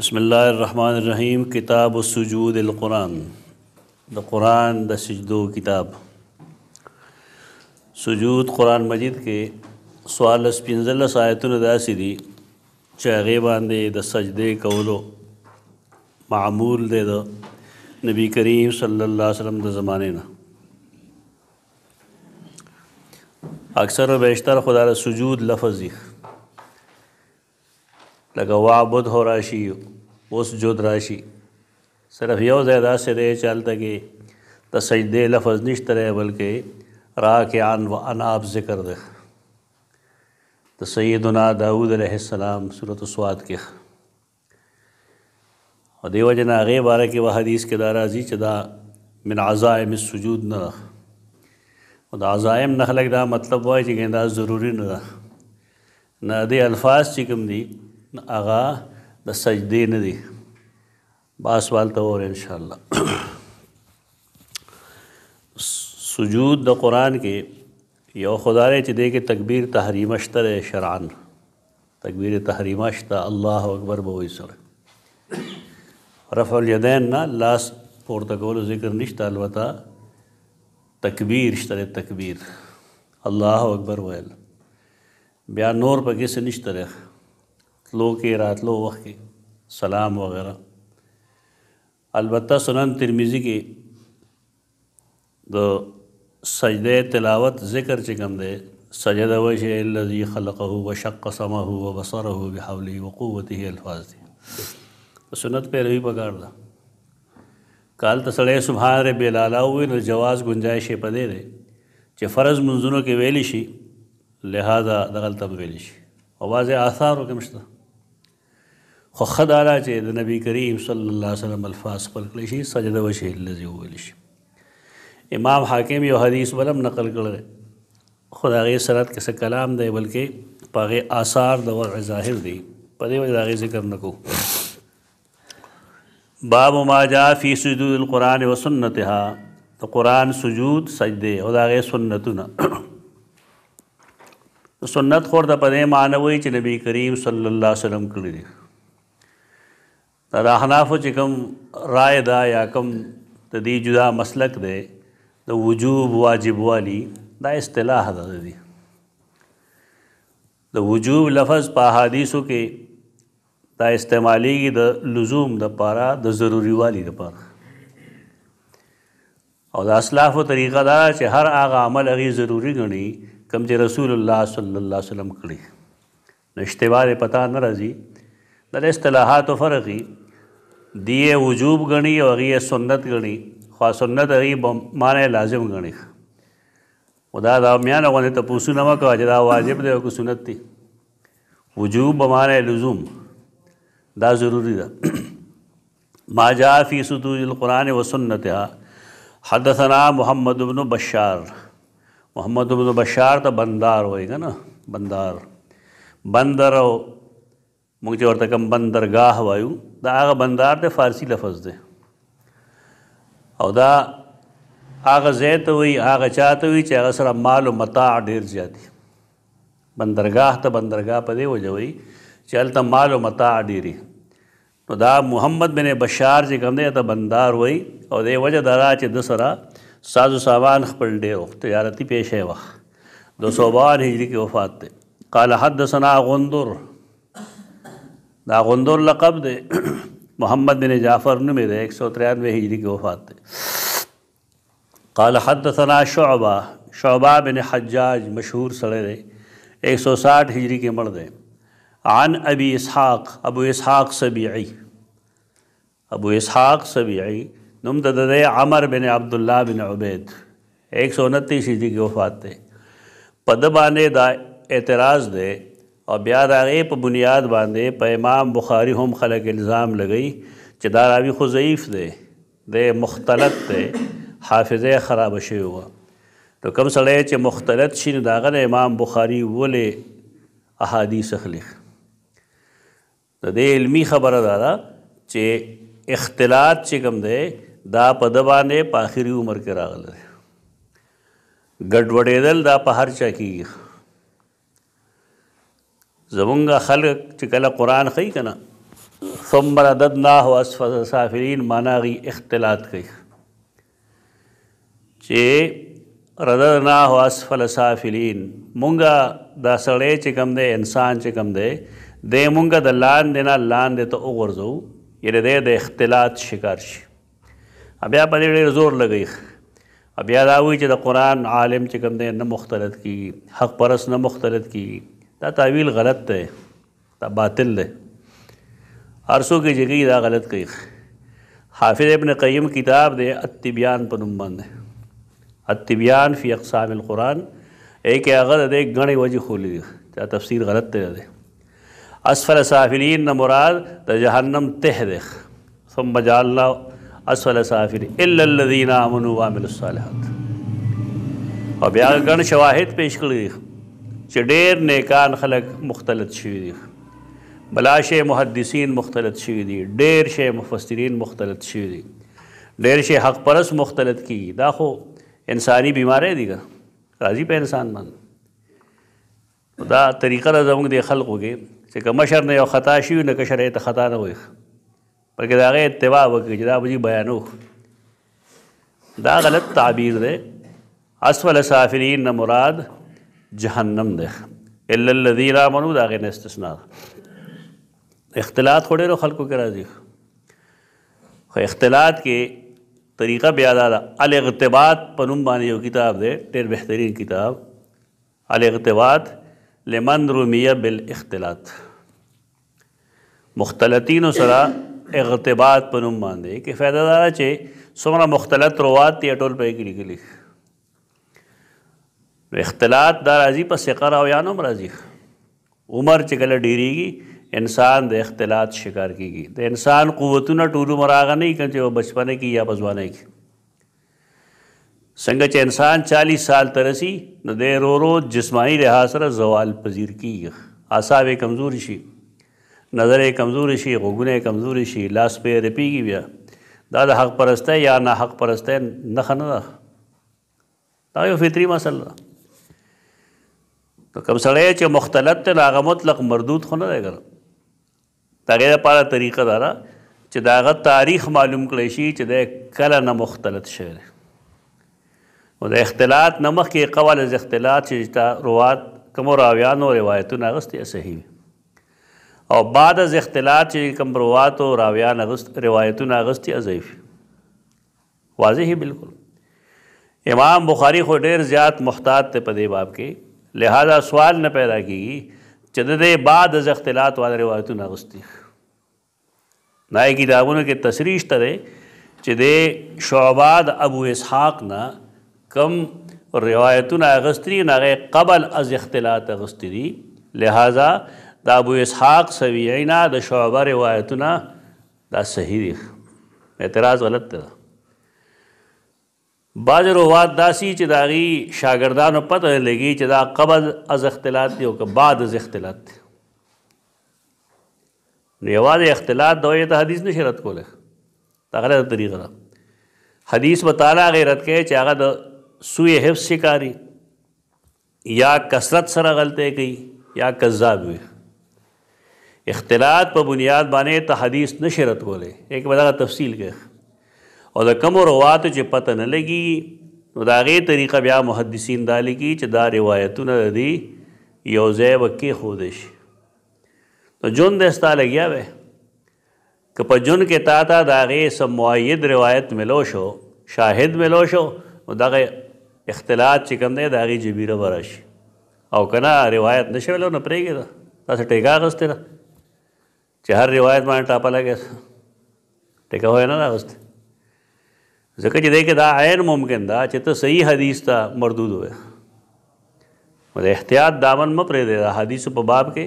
بسم الله الرحمن الرحیم کتاب السجود القرآن د قرآن د سجدو کتاب سجود قرآن مجید کې سوال اس پنځله آیتونه داسې دي چې هغه باندې د سجدې کولو معمول دی د نبی کریم صلی الله علیه وسلم د زمانه نه اکثر او بیشتر خدای سجود لفظ دی لکه وعبد هو راشي اوس جود راشي صرف یو زیاده سره چلته کې د سجده لفظ نشته بلکې راکعان و اناب ذکر ده د سیدنا داوود علیه السلام سورۃ سواد کې او دیو جنا هغه باره کې وه حدیث کې دا راځي چې دا من عزائم السجود نه او دا عزائم نه خلک دا مطلب وایي چې دا ضروری نه ده نه دې الفاظ چې کوم دي هغه د سجدې نه دی باس والته اور ان شاء الله سجود د قران کې یو خدای چې دې کې تکبیر تحریمه شتره شرعن تکبیر تحریمه شته الله اکبر به وي سره رفع الیدین نه لاس پورته کول ذکر نشته البته تکبیر شتره تکبیر الله اکبر ویل بیا نور پکې څه نشته تلو کې راتلو وخت کې سلام وغیرہ البته سنن ترمذی کې د سجده تلاوت ذکر چې کوم دی سجده وجه الذي خلقه وشق سمه وبصره بحوله وقوته الفاظ دي سنت پیروي پکار ده کال ته سړی سبحان رب الاعلی وی نو جواز گنجائش په دې ده چې فرض منځونو کې ویلی شي لہذا دغلطه ویلی شي او واځي آثار وکمشته خو خداله چې د نبی کریم صلی الله علیه وسلم الفاظ خپل کړی شي سجده وشي لذي ویل شي امام حاکم یو حدیث بلم نقل کړل خدا غي سرت کې کلام دی بلکې پاغه آثار د وضع ظاهر دی په دې وجه غي ذکر نکو باب ما جاء فی سجود القرآن و سنتها د قرآن سجود سجده او دا غي سنتونه سنت خور د پدې معنی وي چې نبی کریم صلی الله علیه وسلم کړی دی دا د احنافو چې کوم رائے دا یا کوم د دې جدا مسلک دی د وجوب واجب والی دا اصطلاح ده دی د وجوب لفظ په حدیثو کې دا استعمالیږي د لزوم د پاره د ضروری والی د پاره او د اسلافو طریقه دا چې هر هغه عمل هغه ضروری غني کوم چې رسول الله صلی الله علیه وسلم کړی نشته واره پتا نه راځي د اصطلاحات فرقي دی وجوب غني او غي سنت غني خو سنت غي معنی لازم غني خدا دا میان غو ته پوسونه ما کوي دا واجب دی او کو سنت دی وجوب معنی لزوم دا ضروری ده ما جاء في سدود القران وسنتها حدثنا محمد بن بشار محمد بن بشار ته بندار وایګه نه بندار بندر او موږ چې ورته کوم بندرګاه وایو دا هغه بندار د فارسی لفظ دی او دا هغه ځای ته وي هغه چا ته وي چې هغه سره مال او متاع ډیر زیات دي بندرګاه ته بندرګاه په دې وجه وي چې هلته مال او متاع ډیری نو دا محمد بن بشار چې کوم دی ته بندار وای او دې وجه دا چې د سره سازو سامان خپل ډیرو تجارتي پیشه وخت د سوبان هجری کې وفات ده قال حدثنا غندر غندور لقب دے محمد بن جعفر نمی دے ایک سو تریانوے ہجری کی وفات دے قال حدثنا شعبہ شعبہ بن حجاج مشہور سڑے دے ایک سو ساٹھ ہجری کے مرد دے عن ابی اسحاق ابو اسحاق سبیعی ابو اسحاق سبیعی نمدد دے عمر بن عبداللہ بن عبید ایک سو انتیس ہجری کے وفات دے پدبانے دا اعتراض دے او بیا د هغې په بنیاد باندې په امام بخاري هم خلک الزام لګوي چې دا راوي خو ضعیف دی د مختلط دی حافظه خراب شوې وه نو کوم سړی چې مختلط شي نو د هغه د امام بخاري ولې احادیث اخلي د دې علمی خبره دا ده چې اختلاط چې کوم دی دا په د باندې په آخري عمر کې راغله ګډوډېدل دا په هر چا کې زمونږ خلق چې کله قران خي کنه ثم رددناه اسفل سافلین معنا غي اختلاط کوي چې رددناه اسفل سافلین مونږه دا سړی چې کم دی انسان چې کم دی د مونږه د لاندې نه لاندې ته وګرځو یره د اختلاط شکار شي بیا په ډېر زور لګی بیا دا وی چې د قران عالم چې کوم دی نه مختلط کی حق پرس نه مختلط کی دا تعویل غلط دی دا باطل دی ارسو کې جګی دا غلط کوي حافظ ابن قیم کتاب دی التبیان په نوم باندې التبیان فی اقسام القرآن ایک هغه د غنې وجه خولې دا تفسیر غلط دی دی اسفل سافلین نه مراد د جهنم ته دی ثم جعل الله اسفل سافلین الا الذين امنوا وعملوا الصالحات او بیا غن شواهد پیش کړی چې ډېر نیکان خلک مختلط شوي دي بلاشه محدثین مختلط شوي دي ډېر شی مفسرین مختلط شوي دي ډېر شی حق پرس مختلط کیږي دا خو انساني بیمارې دي راځي په انسان باندې دا طریقه را زموږ د خلقو کې چې که مشر نه یو خطا شي نو که شرعي ته خطا نه وي بلکې دا غي اتباع وکړي چې دا به بیانو دا غلط تعبیر ده اسفل سافلین نه مراد جهنم دی الا الذين امنوا دا غي استثناء اختلاط خوري خلکو کې راځي خو اختلاط کې طریقہ بیا دا الاغتباط پنوم باندې یو کتاب دی ډېر بهترین کتاب الاغتباط لمن رمیه بالاختلاط مختلطین سره اغتباط پنوم باندې کې فائدہ دار چې څومره مختلط روات ټول په کې لیکلي اختلاط دا راځي په سقر او یانو راځي عمر چې کله ډیریږي انسان د اختلاط شکار کیږي د انسان قوتونه ټولو مراغه نه کوي چې بچپنه کې یا بزوانه کې څنګه چې انسان 40 سال ترسي نو د رو رو جسمانی لحاظ سره زوال پذیر کیږي اعصاب کمزور شي نظر کمزور شي غوګونه کمزور شي لاس په رپیږي بیا دا د حق پرسته یا نه حق پرسته نه خنه دا یو فطری مسله ده که کوم سړی چې مختلط ته هغه مطلق مردود خو نه دی ګره دا غیر لپاره طریقه دارا چې داغه تاریخ معلوم کړی شي چې د کله نه مختلط شوی دی او د اختلاط نه مخکې قول از اختلاط چې تا روات کوم راویانو روایتونه اغستې صحیح او بعد از اختلاط چې کوم روات او راویان اغست روایتونه اغستې ضعیف واضح بالکل امام بخاری خو ډیر زیات محتاط ته په دې باب کې لہذا سوال نه پیدا کیږي چې د دې بعد از اختلاط والا روایتونه غوستي نای کتابونو کې تصریح شته چې د شعباد ابو اسحاق نه کم روایتونه اغستری نه قبل از اختلاط اغستری لہذا د ابو اسحاق سویعینا د شعبه روایتونه دا صحیح دي اعتراض غلط دی بعض روات داسي چې داغي شاګردانو پته لګي چې دا قبل از اختلاط دی او که بعد از اختلاط دی نو یوازې اختلاط دوی ته حدیث نشي رد کوله دا غلطه طریقه ده حدیث مطالعه غیرت کې چې هغه د سوی حفظ شکاری یا کثرت سره غلطه کوي یا کذاب وي اختلاط په بنیاد باندې ته حدیث نشي رد کوله یک بلغه تفصیل کې او د کوم رواتو چې پته نه لګي نو دا غي طریقه بیا محدثین دا لګي چې دا روایتونه دي یو ځای وکي خودش نو جون د استا لګیا و که په جون کې تا تا دا غي سم مؤید روایت ملو شو شاهد ملو شو نو دا غي اختلاط چې کوم دی دا غي جبیره ورش او کنا روایت نشولو نه پرېږي دا تاسو ټیکا غسته چې هر روایت باندې ټاپا لګي ټیکا وای نه راغسته ځکه چې دې کې دا عین ممکن دا چې ته صحیح حدیث ته مردود وې مده احتیاط دامن م پرې دی دا حدیث په باب کې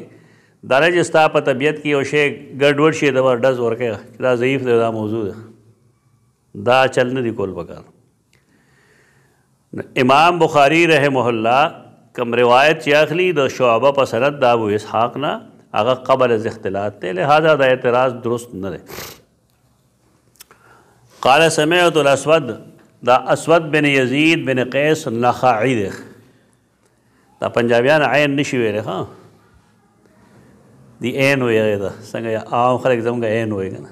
دا نه چې ستا په طبیعت کې یو شی ګډوډ شي دا ډز ورکه دا ضعیف دی دا موضوع ده دا چل نه دی کول پکار امام بخاری رحمه الله کم روایت چې اخلي د شعبه په سند د ابو اسحاق نه هغه قبل از اختلاط ته لہذا دا اعتراض درست نه دی قال سمعت الاسود دا اسود بن یزید بن قیس نخعی دی دا پنجابیان عین نشي ویلې ها دی عین ویلې دا څنګه عام خلک زموږ عین وایي کنه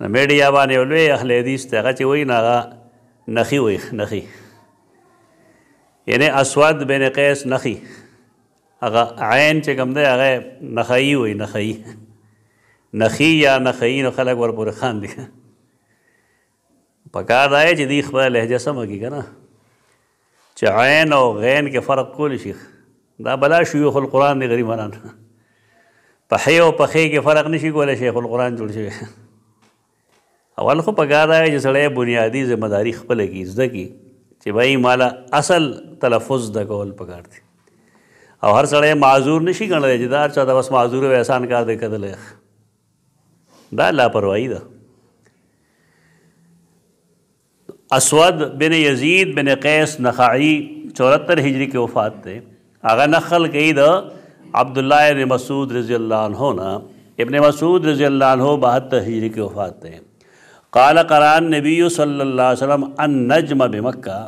نو میډیا باندې ولوي اهل حدیث ته هغه چې وایي نه نخي وایي نخي یعنی اسود بن قیس نخي هغه عین چې کوم دی هغه نخایي وایي نخایي نخي یا نخایي نو خلک ورپورې خان دي پکار دی چې دی خپل لهجه سم کی کنه چې عین او غین کې فرق کول شي دا بلا شیوخ القرآن دی غریبانان پخې او پخې کې فرق نشي کولای شیخ القرآن جوړ شي اول خو پکار دی چې سړی بنیادی ذمہ داری خپل کی زده کی چې بھائی مالا اصل تلفظ د کول پکار دی او هر سړی معذور نشي ګڼلی چې دا هر چا ته بس معذور وی احسان کار دی کتلی دا لاپرواهي ده اسود بن یزید بن قیس نخائی چورہتر ہجری کے وفات تھے نخل کئی قید عبداللہ ابن مسعود رضی اللہ عنہ نا ابن مسعود رضی اللہ عنہ بہتر ہجری کے وفات تھے قال قرآن نبی صلی اللہ علیہ وسلم ان نجم بمکہ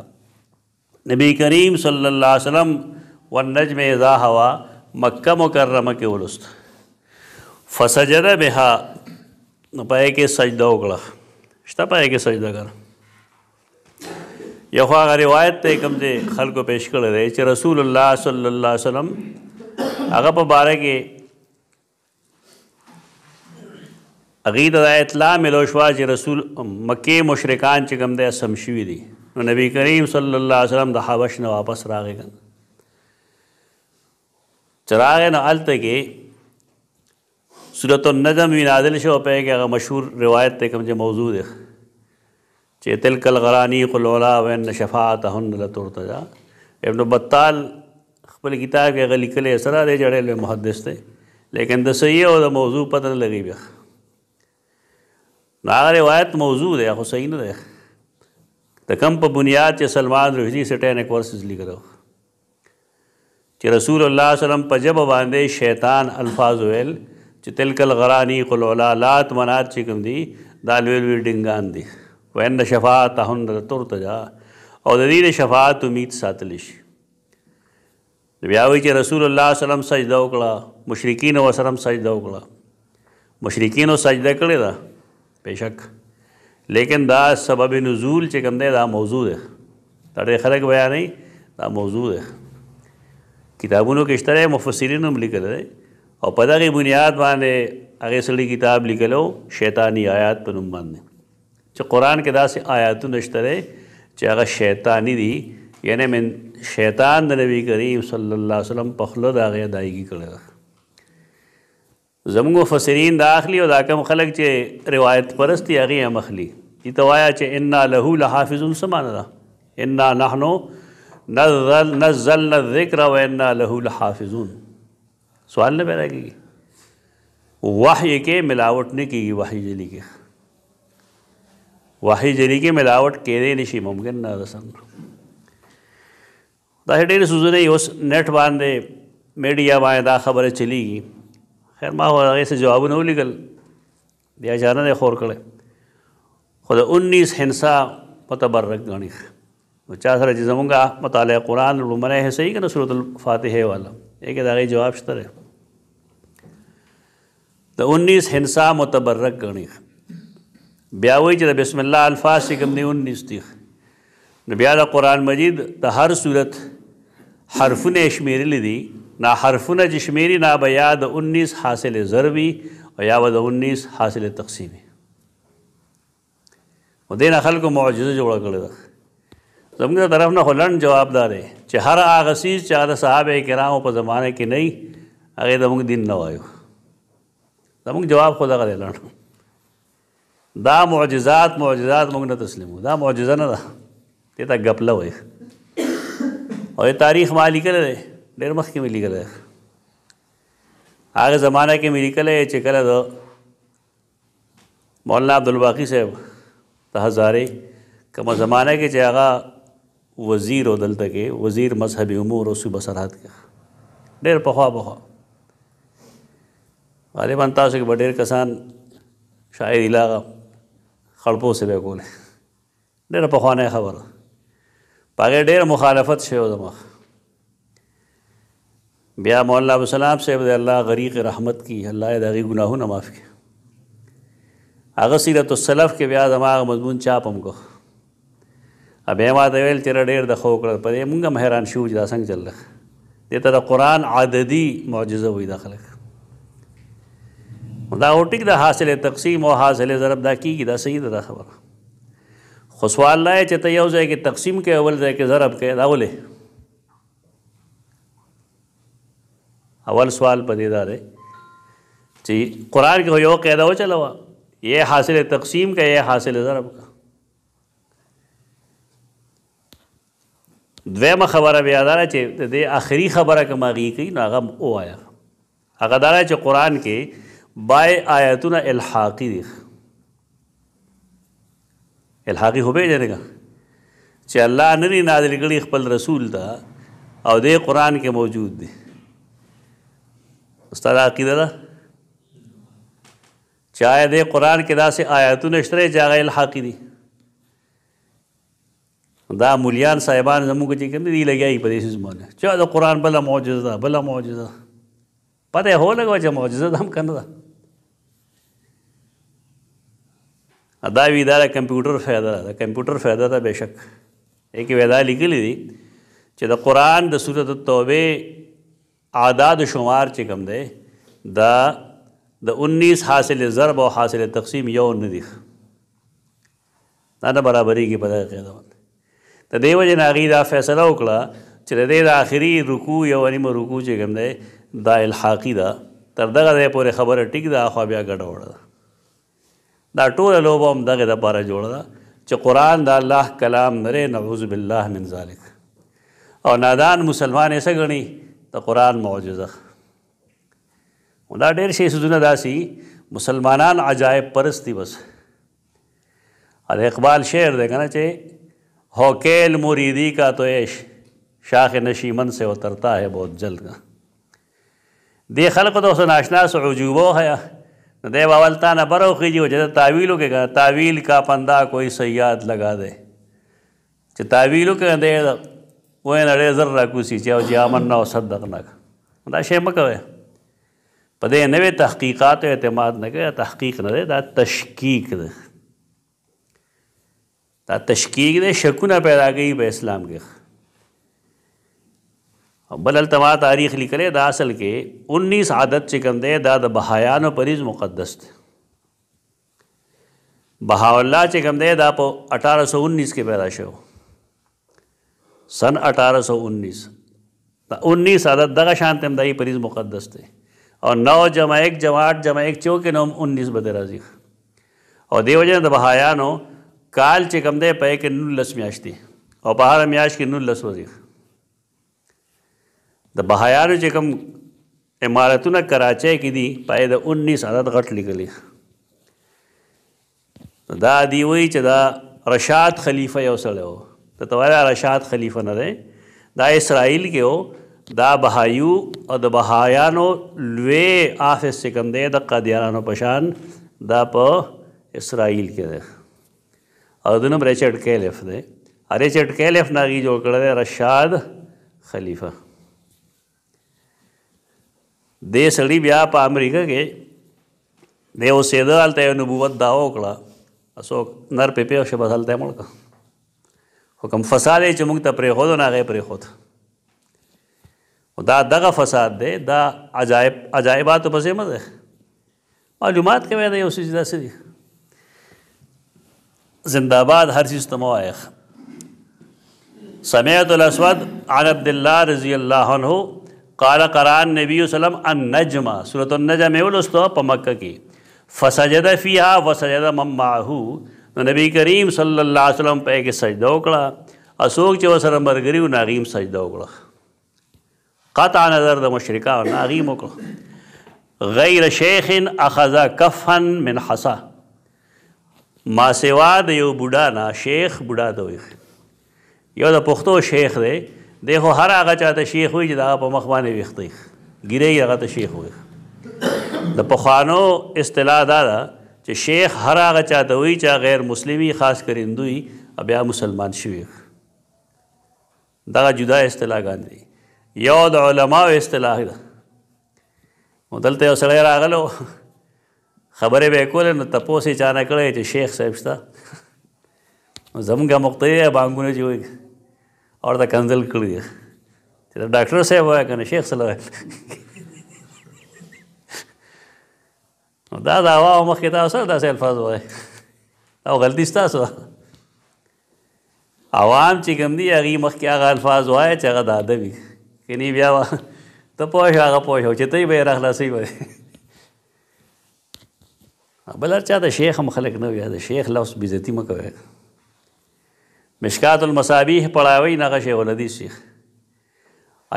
نبی کریم صلی اللہ علیہ وسلم نجم اذا ہوا مکہ مکرمہ کے ولست فسجد بہا پائے کے سجدہ اگڑا شتا پائے کے سجدہ کرنا یو هغه روایت ته کوم چې خلکو پیش کړل دی چې رسول الله صلی الله علیه وسلم هغه په باره کې اغه د اطلاع ملوشوا چې رسول مکه مشرکان چې کوم دی سمشوي دي نو نبی کریم صلی الله علیه وسلم د حبش نه واپس راغی کنه چراغ نه الته کې سورۃ النجم وی نازل شو په هغه مشهور روایت ته کوم چې موضوع ده چیتل کلغرانی قلولا وین شفاعت هن لترتجا ابن بطال خپل کتاب کې غلی کله سره دی جړل محدث دی لیکن د صحیح او د موضوع پته نه لګی بیا دا روایت موضوع دی خو صحیح نه دی د کم په بنیاد چې سلمان رشدي سټین ایک ورسز لیکلو چې رسول الله وسلم په جب باندې شیطان الفاظ ویل چې تلکل غرانی قلولا لات منات چې کوم دی دا لوی لوی ډنګان دی وان شفاعت هن ترتجا او د دې شفاعت امید ساتل شي بیا وی چې رسول الله صلی الله علیه وسلم سجده وکړه مشرکین او سلام سجده وکړه مشرکین او سجده کړی دا بشک لیکن دا سبب نزول چې کوم دی دا موضوع دی دا ډېر خلک بیان نه دا موضوع دی کتابونو کې اشتره مفسرین هم لیکل دی او په دغه بنیاد باندې هغه سړي کتاب لیکلو شیطانی آیات په نوم باندې چې قران کې داسې آیاتونه شته چې هغه شیطانی دي یعنی من شیطان د نبی کریم صلی الله علیه وسلم په خلو دا غي ادایګي کړل زموږ مفسرین دا اخلي او دا کوم خلک چې روایت پرستی هغه هم اخلي دې توایا چې انا له لحافظ سمانا انا نحنو نزل نزلنا الذکر و انا له لحافظون سوال نه پیدا کیږي وحی کې ملاوٹ نه کیږي وحی جلی کې واحد جنی کے ملاوٹ کے دے نشی ممکن نہ سو نہیں اس نیٹ باندھے میڈیا بائیں دا خبر چلی گی خیر خیرما ہوگی سے جواب نہ لگل دیا جانا دے خور کڑے خدا انیس ہنسا متبرک گنی چاہ سر جزموں گا مطالعہ قرآن ہے صحیح کہ نصرت الفاتحے والا ایک داغی جواب شتر ہے دا انیس ہنسا متبرک گن بیا وایي چې د بسم الله الفاظ چې کوم دی 19 دي نو بیا د قران مجید د هر صورت حرفونه شمیرل دي نا حرفونه چې شمیري نا بیا د 19 حاصل ضربي او یا د 19 حاصل تقسیمي و دین خلکو معجزه جوړ کړل ده زموږ طرف نه هلند جوابدار دی چې هر هغه سیز چې د صحابه کرامو په زمانه کې نه هغه زموږ دین نه وایو زموږ جواب خو دغه دی لاندې دا معجزات معجزات موږ نه تسلیمو دا معجزه نه ده دې ته غپله وای او تاریخ ما لیکل دی ډېر مخکې مې لیکل دی هغه زمانہ کې مې لیکل دی چې کله د مولانا عبدالباقي صاحب ته هزارې کومه زمانہ کې چې هغه وزیر او دلته کې وزیر مذهبي امور او صوبه سرحد کې ډېر پخوا پخوا غالبا تاسو کې ډېر کسان شاعر علاقه خړپو سه به کوله ډېر په خوانه خبره پاګه ډېر مخالفت شوی زما بیا مولا ابو سلام صاحب دې الله غریق رحمت کی الله دې غي گناهونه معاف کړي هغه سیرت السلف کې بیا زما مضمون چاپ هم کو ابه ما ته ویل چې ډېر د خو کړ په دې مونږه حیران شو چې دا څنګه چل دې ته د قران عددي معجزه وې داخله دا اوټیک د حاصله تقسیم او حاصله ضرب دا کیږي دا صحیح ده دا خبره خو سوال لا چې ته یو ځای کې تقسیم کې اول ځای کې ضرب کې دا ولې اول سوال پدې دا دی چې قرآن کې یو قاعده و چلو یہ حاصل تقسیم کا یہ حاصل ضرب کا دویمه خبره بیا دا چې د آخري خبره کومه غي کوي نو هغه او آیا هغه دا چې قرآن کې بای آیتونه الحاقی دي الحاقی هو به جنګه چې الله نری نازل کړي خپل رسول دا او د قران کې موجود دي استاد عقیده ده چاہے د قران کې داسې آیاتونه شته چې هغه الحاقی دي دا مولیان صاحبان زموږ چې کوم دي لګیایي په دې زمونه چې دا قران بلا معجزه بلا معجزه پته هو لګو چې معجزه هم کنه ده ادا وی دا کمپیوټر فایده ده کمپیوټر فایده ده بشک یک ودا لیکلی دي چې د قران د سورۃ التوبه اعداد شمار چې کم ده دا د 19 حاصل ضرب او حاصل تقسیم یو نه دي دا نه برابرۍ کې پدې قاعده باندې ته دیو جن هغه دا فیصله وکړه چې د دې د آخري رکوع یو انیم رکوع چې کوم دی دا الحاقی دا تر دغه ځای پورې خبره ټیک ده خو بیا ګډوډه ده دا ټول لوبه هم دغه د پاره جوړه ده چې قران د الله کلام نره نعوذ بالله من ذلک او نادان مسلمان یې څنګه غني ته قران معجزه دا ډېر شي سونه داسي مسلمانان عجائب پرستی بس ار اقبال شعر دے کہنا چاہیے ہوکیل مریدی کا تو عیش شاخ نشیمن سے اترتا ہے بہت جلد کا دے خلق تو سناشنا سعجوبو ہے دے باولتا نہ برو خیجی ہو جیسے تعویلوں کے کہا تعویل کا پندہ کوئی سیاد لگا دے چې تعویلو کې دې وای نه ډېر زر راکوسی چې او چې امن او صدق نه دا شی مکوې په دې نوې تحقیقات او اعتماد نه کوي تحقیق نه دا تشکیک ده دا تشکیک ده شکونه پیدا کوي په اسلام کې بل التما تاریخ لیکلې دا اصل کې 19 عادت چې کوم دی دا د بهایانو پریز مقدس دی بها الله چې کوم دی دا په 1819 کې پیدا شو سن 1819 دا 19 عدد دغه شانت هم دای پریز مقدس دی او 9 جمع 1 جمع 8 جمع 1 چوکې نوم 19 بده راځي او دیو جن د بهایانو کال چې کوم دی په 19 میاشتې او په هر میاشت کې 19 وځي د بهایانو چې کوم عمارتونه کراچۍ کې دي پای د 19 عدد غټ لیکلي دا دی وی چې دا رشاد خلیفہ یو سره و ته تواله رشاد خلیفہ نه ده دا اسرائیل کې و دا بهایو او د بهایانو لوی آفس چې کوم دی د قادیانو پشان دا په اسرائیل کې ده او دنم ریچارډ کیلف ده ریچارډ کیلف ناغي جوړ کړی رشاد خلیفہ دې سړی بیا په امریکا کې دی اوسېده هلته یو نبوت دعوا وکړه څوک نر پې پې او شبه هلته مړ کړه خو کوم فساد یې چې موږ ته پرېښودو نه هغه یې پرېښود دا دغه فساد دی دا عجایب عجایباتو پسې مه دی معلومات کوي دا یو څه داسې دي زنده باد هر چیز ته مو وایخ سمعت الاسود عن عبد الله رضی الله عنه قال قران نبی وسلم النجم سورۃ النجم ولستو په مکه کې فسجد فیها وسجد من معه نو نبی کریم صلی الله علیه وسلم په کې سجده وکړه اسوک چې وسره مرګریو ناغیم سجده وکړه قطع نظر د مشرکان ناغیم وکړه غیر شیخ اخذ کفا من حصا ما سوا د یو بوډا نه شیخ بوډا دوی یو د پښتو شیخ دی دی خو هر هغه چا ته شیخ وي چې دا په مخ باندې ویختی ګیره یې هغه ته شیخ وي د پخوانو اصطلاح دا ده چې شیخ هر هغه چا ته وي چې غیر مسلمي خاص کر هندوي بیا مسلمان شوی دا جدا اصطلاح ګان دي یو د علماو اصطلاح ده دلته یو سړی راغلو خبرې به کولې نو تپوسې چانه کړې چې شیخ صاحب شته زمونږه مقتدی بانګونه جوړ اور دا کنزل کړی چې دا ډاکټر صاحب وای کنه شیخ صلی دا دا وا مخ کې تاسو دا سه الفاظ وای او غلطی تاسو عوام چې کوم دی هغه مخ کې هغه الفاظ وای چې هغه د ادب کني بیا وا ته پوه هغه پوه چې ته به راخلاصي وای بل چا د شیخ مخلک نه وي د شیخ لفظ بیزتی مکوي مشکات المصابیح پڑھاوی نغه شیخ الحدیث شیخ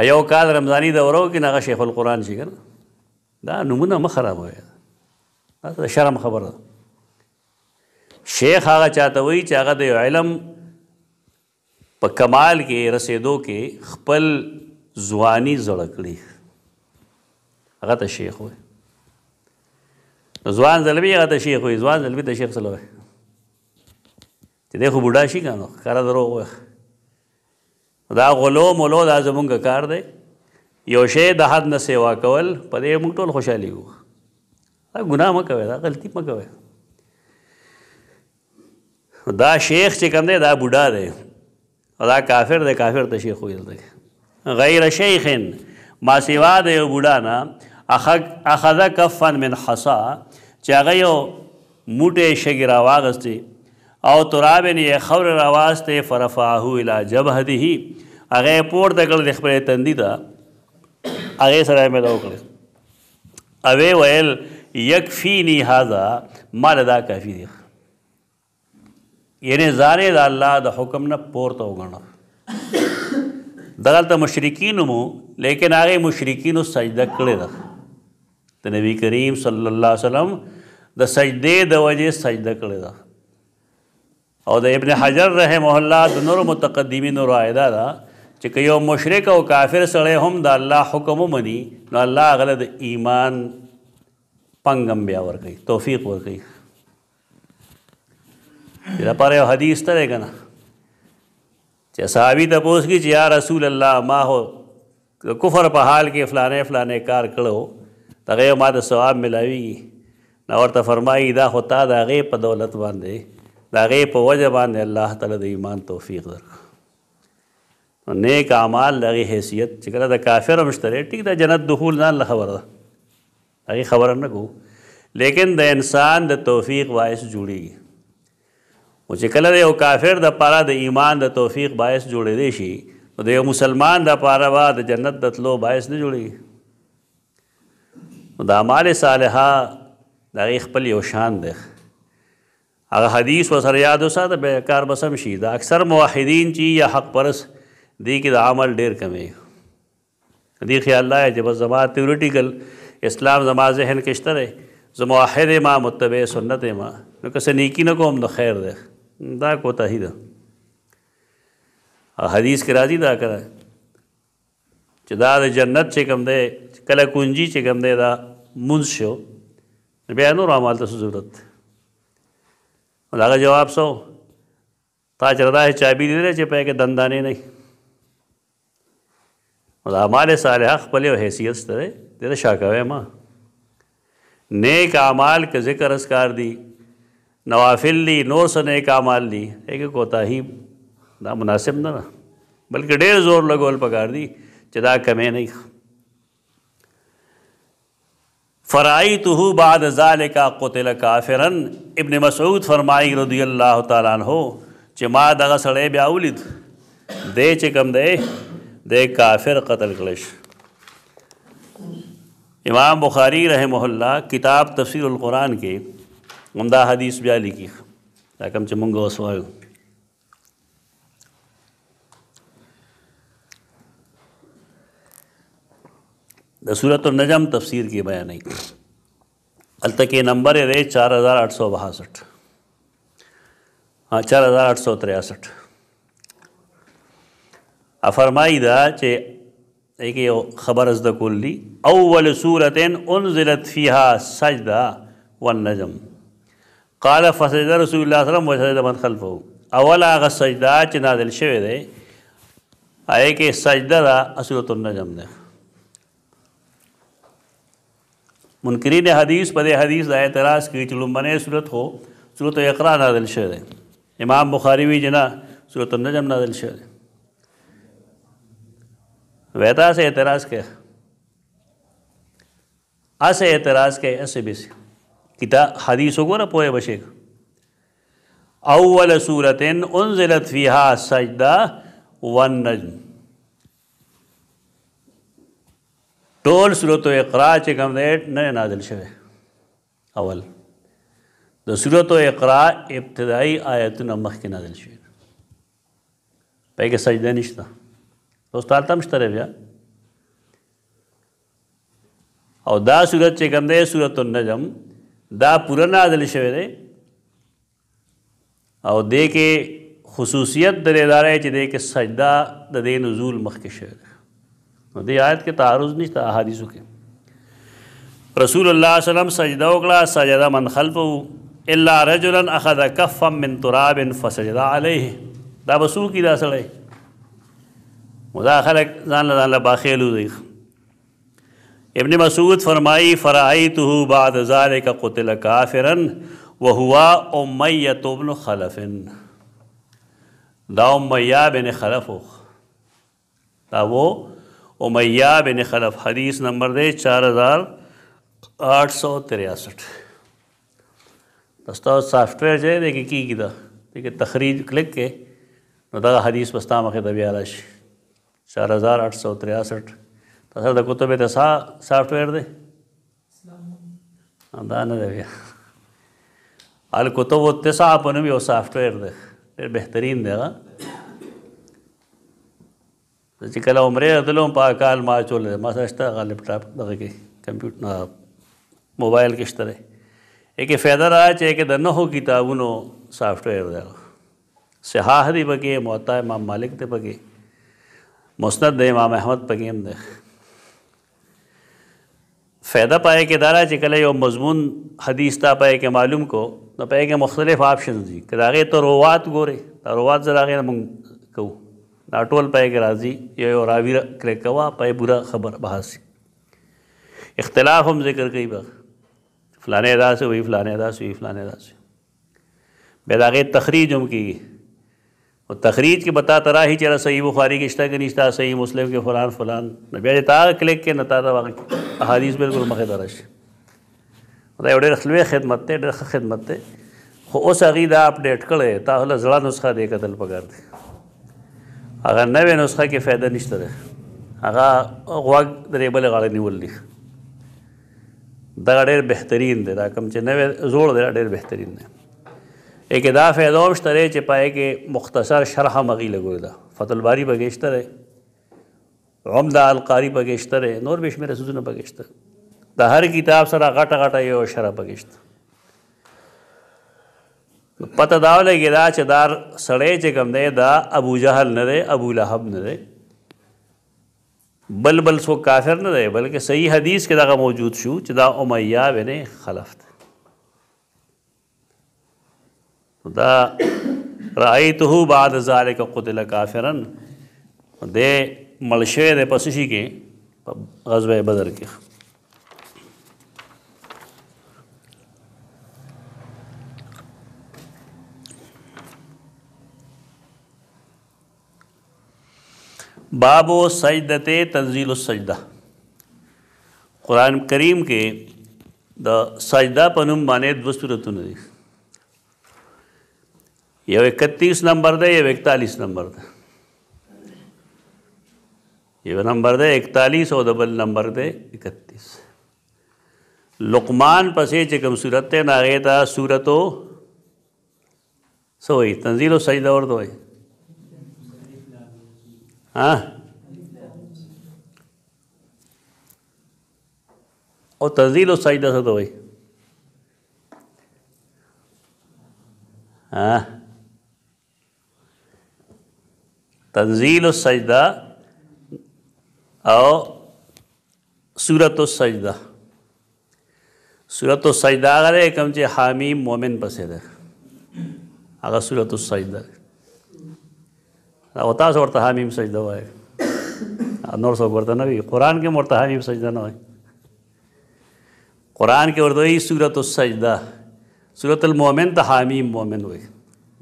ایو کال رمضانی دورو کې نغه شیخ القرآن شي کنه دا نمونه مخ خراب وي دا شرم خبره شیخ هغه چاته وی چې هغه د علم په کمال کې رسیدو کې خپل ځواني زړه کړی هغه ته شیخ وي ځوان زلمی هغه ته شیخ وي ځوان زلمی ته شیخ سره وي چې دی خو بوډا شي که نو کاره دروغ وایه دا غلو ملو دا زمونږ کار دی یو شی د حد نه سیوا کول په دې موږ ټول خوشحالي وو دا ګناه مه کوئ دا غلطي مه کوئ دا شیخ چې کوم دی دا بوډا دی دا کافر دی کافر ته شیخ ویل دی غیر شیخن ما سیوا د یو بوډا نه اخذ کفن من حصا چې هغه یو موټی شګې راواغستې او ترابن یې خور راواسته فرفعه الی جبهته هغه پور د کړ د خپل تندې دا هغه سره مې دا وکړ اوی ویل یکفینی هذا مال دا کافی دی یعنی زاره د الله د حکم نه پورته وګڼه دغلته مشرکین مو لیکن هغه مشرکین سجده کړی ده د نبی کریم صلی الله علیه وسلم د سجدې د وجه سجده کړی ده او د ابن حجر رحم الله د نور متقدمینو رائے دا چې یو مشرک او کافر سره هم د الله حکم مني نو الله غل د ایمان پنګم بیا ور کوي توفیق ور کوي دا پاره حدیث ترې کنه چې صحابي ته پوښتنه کی چې یا رسول الله ما هو کفر په حال کې فلانې فلانې کار کړو تغه ما د ثواب ملاوي نو ورته فرمایي دا هوتا دا غي په دولت باندې هغه په وجه باندې الله تعالی د ایمان توفیق درکړه نیک اعمال لغه حیثیت چې کله د کافر مشتری ټیک د جنت دخول نه خبره هغه خبره نه کو لیکن د انسان د توفیق باعث جوړیږي او چې کله یو کافر د پاره د ایمان د توفیق باعث جوړې دی شي نو د یو مسلمان د پاره وا د جنت د تلو باعث نه جوړي نو د اعمال صالحه د خپل یو شان دی هغه حدیث وسره یاد وساته به کار بسم شي دا اکثر موحدین چې یا حق پرس دی کې د عمل ډیر کمی دې خیال لای چې بس زما تیوریټیکل اسلام زما ذهن کې شته زما واحد ما متبع سنت ما نو که نیکی نه کوم نو خیر ده دا کوتا هی ده حدیث کې راځي دا کرا چې دا د جنت چې کوم ده کله کونجی چې کوم ده دا منشو بیا نور عمل ته ضرورت ده نو دغه جواب سو تا چې دا چابي لري چې په کې دندانې نه نو د اعمال صالحه خپل حیثیت سره د شاکوي ما نیک اعمال کا ذکر اسکار دی نوافل دی نو سنے کا اعمال دی ایک کوتا ہی دا مناسب نه بلکې ډېر زور لګول پکار دی چې دا کمې نه فرائی تو بعد ظال کا قتل کافرن ابن مسعود فرمائی رضی اللہ تعالیٰ عنہ چې ما دغه سړی بیا ولید دی چې کوم دی د کافر قتل کړش امام بخاری رحمه الله کتاب تفسیر القرآن کې عمدہ حدیث بیا لیکي دا کوم چې مونږ اوس وایو د صورت النجم تفسیر کی بیان ہے الت کے نمبر رے چار ہزار آٹھ سو باسٹھ ہاں چار ہزار آٹھ سو تریاسٹھ افرمائی دا چے ایک یہ خبر از کلی اول صورت انزلت فیها سجدہ والنجم قال فسجد رسول اللہ صلی اللہ علیہ وسلم وسجد من خلفه اول آغا سجدہ چے نازل شوے دے آئے کہ سجدہ دا اصولت النجم دے منکرین حدیث پر حدیث دا اعتراض کی چلو منے صورت ہو صورت اقرا نادل شعر ہے امام بخاری بھی جنا صورت النجم نادل شعر ہے ویتا سے اعتراض کیا اس اعتراض کے اسے بھی کتا حدیث ہوگو نا پوئے بشے اول سورت انزلت فیہا سجدہ والنجم ټول صورت اقرا چې کوم دی نه نازل شوی اول د صورت اقرا ابتدایي آیتونه مخکې نازل شوی په کې سجده نشته اوس تاسو هم شته بیا او دا صورت چې کوم دی صورت النجم دا پوره نازل شوی دی او دې کې خصوصیت درې دارې چې دې کې سجده د دې نزول مخکې شوی دی دی آیت کے تعارض نہیں تھا احادیثوں کے رسول اللہ صلی اللہ علیہ وسلم سجدہ اکڑا سجدہ من خلفه الا رجلا اخذ کفا من تراب فسجدہ علیہ دا بسو کی دا سڑے مدا خلق زان اللہ زان اللہ باخیلو دیکھ ابن مسعود فرمائی فرائیتہو بعد ذالک قتل کافرن وہوا امیت ابن خلفن دا امیہ بن خلفو دا وہ امیہ بن خلف حدیث نمبر دے چار ہزار آٹھ سو تریاسٹھ دستا سافٹ ویئر چھے دیکھے کی کی دا دیکھے تخریج کلک کے نو دا حدیث بستا مخی دا بیالاش چار ہزار آٹھ سو تریاسٹھ تسر دا کتب تسا سافٹ ویئر دے دا نه دی بیا الکتب التسعه په نوم یو سافټویر دی ډېر بهترین دی چې کله عمرې غتلم په کال ما چول ما سشته غا لپټاپ دغه کې کمپیوټر موبایل کې شته یکه فایده را چې کې د نهو کتابونو سافټویر دی صحاح دی پکې موطا امام مالک دی پکې مسند د امام احمد پکې هم دی فائدہ پائے کې دارا چې کله یو مضمون حدیث تا پائے کې معلوم کو نو پائے کې مختلف آپشنز دي کداغه ته روات ګوره روات زراغه موږ کوو دا ټول پای کې راځي یو یو راوی کرکوا پای بورا خبر بحث اختلاف هم ذکر کوي بخ فلانه دا سه وی فلانه دا سه وی فلانه دا سه به دا غي تخریج هم کیږي او تخریج کې بتا ترا هی چیرې صحیح بخاری کې اشتہ کې نشتا صحیح مسلم کې فلان فلان بیا دې تا کلیک کې نتا دا واقع احادیث بالکل مخه درش دا یو ډېر خلوی خدمت ته ډېر خدمت ته خو اوس هغه دا اپډیټ کړي تا هله زړه نسخه دې کتل پکار دي هغه نوې نسخه کې فایده نشته ده هغه غوږ درې بل غاړه نیول دي دا ډېر بهترین دی دا کم چې نوې زوړ دی ډېر بهترین دی یک دا فایده هم شته چې پای کې مختصر شرح مغي لګول دا فتل باری بغیشتره عمدہ القاری بغیشتره نور بشمیر سوزونه بغیشتره د هر کتاب سره غټه غټه یو شرح بغیشتره پته دا ولګی دا چې دا سړی چې کوم دی دا ابو جهل نه دی ابو لهب نه دی بل بل سو کافر نه دی بلکې صحیح حدیث کې دغه موجود شو چې دا امیہ بن خلف دی دا رایته بعد ذالک قتل کافرن د ملشه د پسشي کې غزوه بدر کې باب و سجدت تنزیل السجدہ قرآن کریم کې د سجدہ په نوم باندې دوه صورتونه دي یو 31 نمبر دی یو 41 نمبر دی یو نمبر دی 41 او د بل نمبر دی 31 لقمان پسې چې کوم صورت ته ناغه تا صورتو سوې تنزیل السجدہ ورته وایي او تذلیل و سجده څه ته وایي تنزیل السجده او سورۃ السجده سورۃ السجده هغه کوم چې حامیم مؤمن پسې ده هغه سورۃ السجده او تاسو ورته حمیم سجده وای نور څوک ورته نه وي قران کې ورته حمیم سجده نه وای قران کې ورته ای سورۃ السجده سورۃ المؤمن ته حمیم مؤمن وای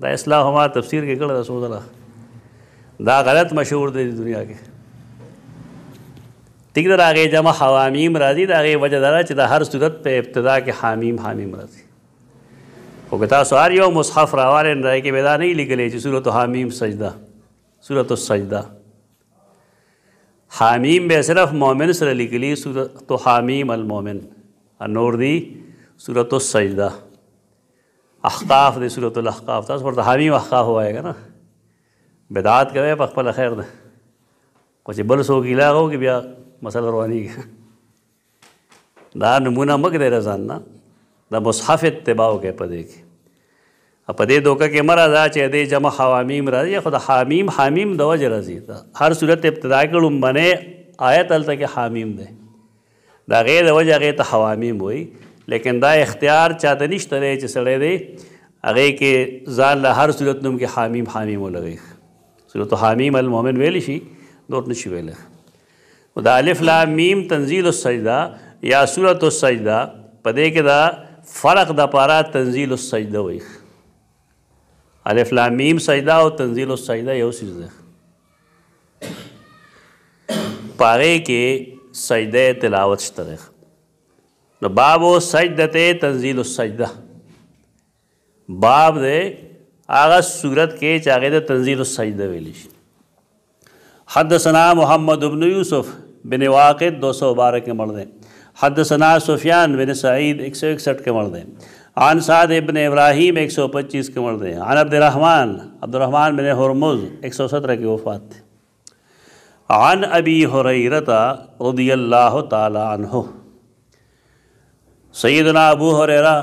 دا اصلاح ما تفسیر کې کړه رسول الله دا غلط مشهور دی دنیا کې ټیک دا راغې جمع حوامیم راځي دا غي وجه دا چې دا هر صورت په ابتدا کې حمیم حمیم راځي خو که تاسو هر یو مصحف راوړئ نه راځي کې به دا نه لیکلې چې سورۃ حمیم سجده صورت السجده حامیم به صرف مؤمن سره لیکلی صورت تو حامیم المؤمن نور دی صورت السجده احقاف دی صورت الاحقاف تاسو ورته حامیم احقاف وایګا نه بدعات کوي په خپل خیر ده کو چې بل سو ګیلا هو کې بیا مسله رواني دا نمونه مګ دی رضان نه دا مصحف اتباع کوي په دې کې په دې دوکه کې مرا دا چې دې جمع حوامیم راځي خو د حامیم حامیم د وجه راځي هر صورت ابتدا کې لومبنه آیت الته کې حامیم ده دا غیر د وجه هغه ته حوامیم وای لیکن دا اختیار چاته نشته لري چې سړی دی هغه کې ځان له هر صورت نوم کې حامیم حامیم ولګي صورت حامیم المؤمن ویل شي دوت نشي ویل دا الف لام میم تنزيل السجده یا سورۃ السجده په دې کې دا فرق د پاره تنزيل السجده وایي الف لام میم سجده او تنزيل السجده یو سیز ده پاره کې سجده تلاوت شته نو باب او سجده تنزيل السجده باب دې هغه صورت کې چې هغه د تنزيل السجده ویل شي حدثنا محمد بن یوسف بن واقد 212 کے مرد ہیں حدثنا سفیان بن سعید 161 کے مرد ہیں عن سعد ابن ابراہیم ایک سو پچیس کے مرد عن عبد الرحمن عبد الرحمن بن حرمز ایک سو سترہ کے وفات تھے عن ابی حریرتا رضی اللہ تعالی عنہ سیدنا ابو حریرہ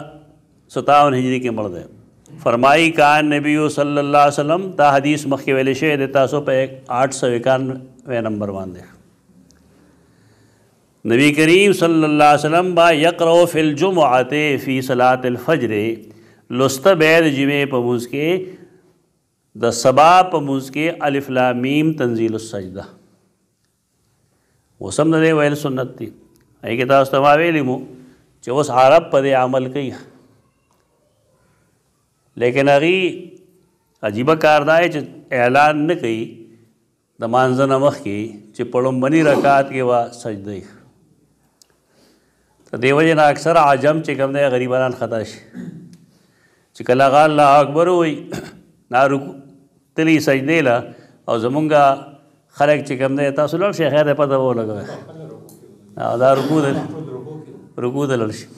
ستاون ہجری کے مرد فرمائی کان نبی صلی اللہ علیہ وسلم تا حدیث تاحدیث دیتا سو پہ ایک آٹھ سو اکانوے نمبر باندھے نبی کریم صلی اللہ علیہ وسلم با یقرو فی الجمعات فی صلاة الفجر لست بید جمع پموز کے د سبا پموز کے الف لامیم تنزیل السجدہ وسم نه ویل سنت دی ایګه تاسو ته ویلی مو چې اوس عرب په عمل کوي لیکن هغه عجیب کار دی چې اعلان نه کوي د مانځنه مخ کې چې پړم بني رکعات کې وا سجده ته دیو جن اکثر عجم چې کوم دی غریبانان خطا شي چې کله غا الله اکبر وای نارو تلی سجدی لا او زمونږه خلک چې کوم دی تاسو لږ شي خیر پته و لګا او دا رکوع دی رکوع دی لړشي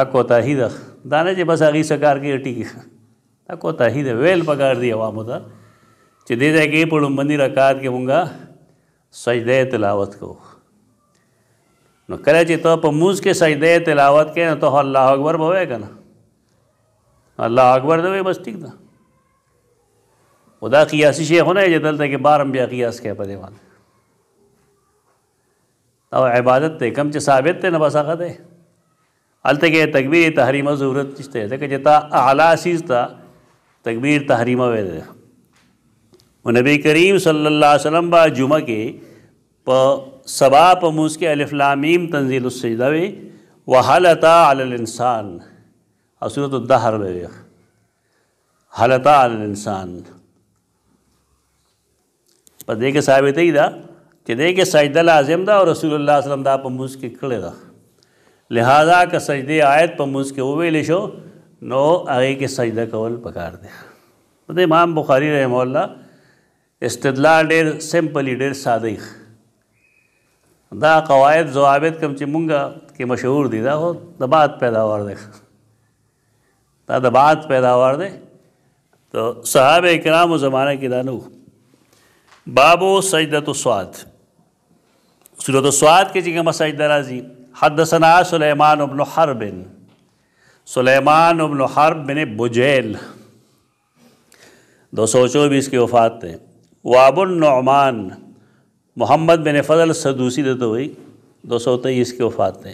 دا کوتاهی ده دا نه چې بس هغه سکار کې ټیک دا کوتاهی ده ویل پکار دی عوامو ته چې دې ځای کې په لومبني رکعات کې مونږه سجده تلاوت کوو نو کرے چی جی تو پا موز کے سجدے تلاوت کے نو تو اللہ اکبر بھوئے گا نا اللہ اکبر دوئے بس ٹھیک دا خدا قیاسی شیخ ہونا ہے جی دلتا کہ بار انبیاء قیاس کے پا دیوان او عبادت تے کم چی ثابت تے نبس آقا دے حالتا کہ تکبیر تحریم ضرورت چیستے تھے کہ جی تا اعلیٰ سیز تا تکبیر تحریم ہوئے دے و نبی کریم صلی اللہ علیہ وسلم با جمعہ کے پا سبا په موس کې الف لام میم تنزيل السجده وي وهلتا علی الانسان او سورۃ الدهر وي هلتا علی الانسان په دې کې ثابت دی دا چې دې کې سجده لازم ده او رسول الله صلی الله علیه وسلم دا په موس کې کړی دا لہذا که سجده آیت په موس کې وویل شو نو هغه کې سجده کول پکار دی د امام بخاری رحم الله استدلال ډېر سمپلی ډېر ساده دا قواعد ضوابط کوم چې مونږه کې مشهور دي دا هو د بعد پیداوار دی دا د بعد پیداوار دی تو صحابه کرامو زمانه کې دا نو بابو سجدۃ الصوات سورۃ الصوات کې چې کوم سجده راځي حدثنا سليمان ابن حرب سلیمان ابن حرب بن بجیل دو سو چوبیس کی وفات تھے واب النعمان محمد بن فضل صدوسی ہوئی دو سو تیئیس کے وفات کال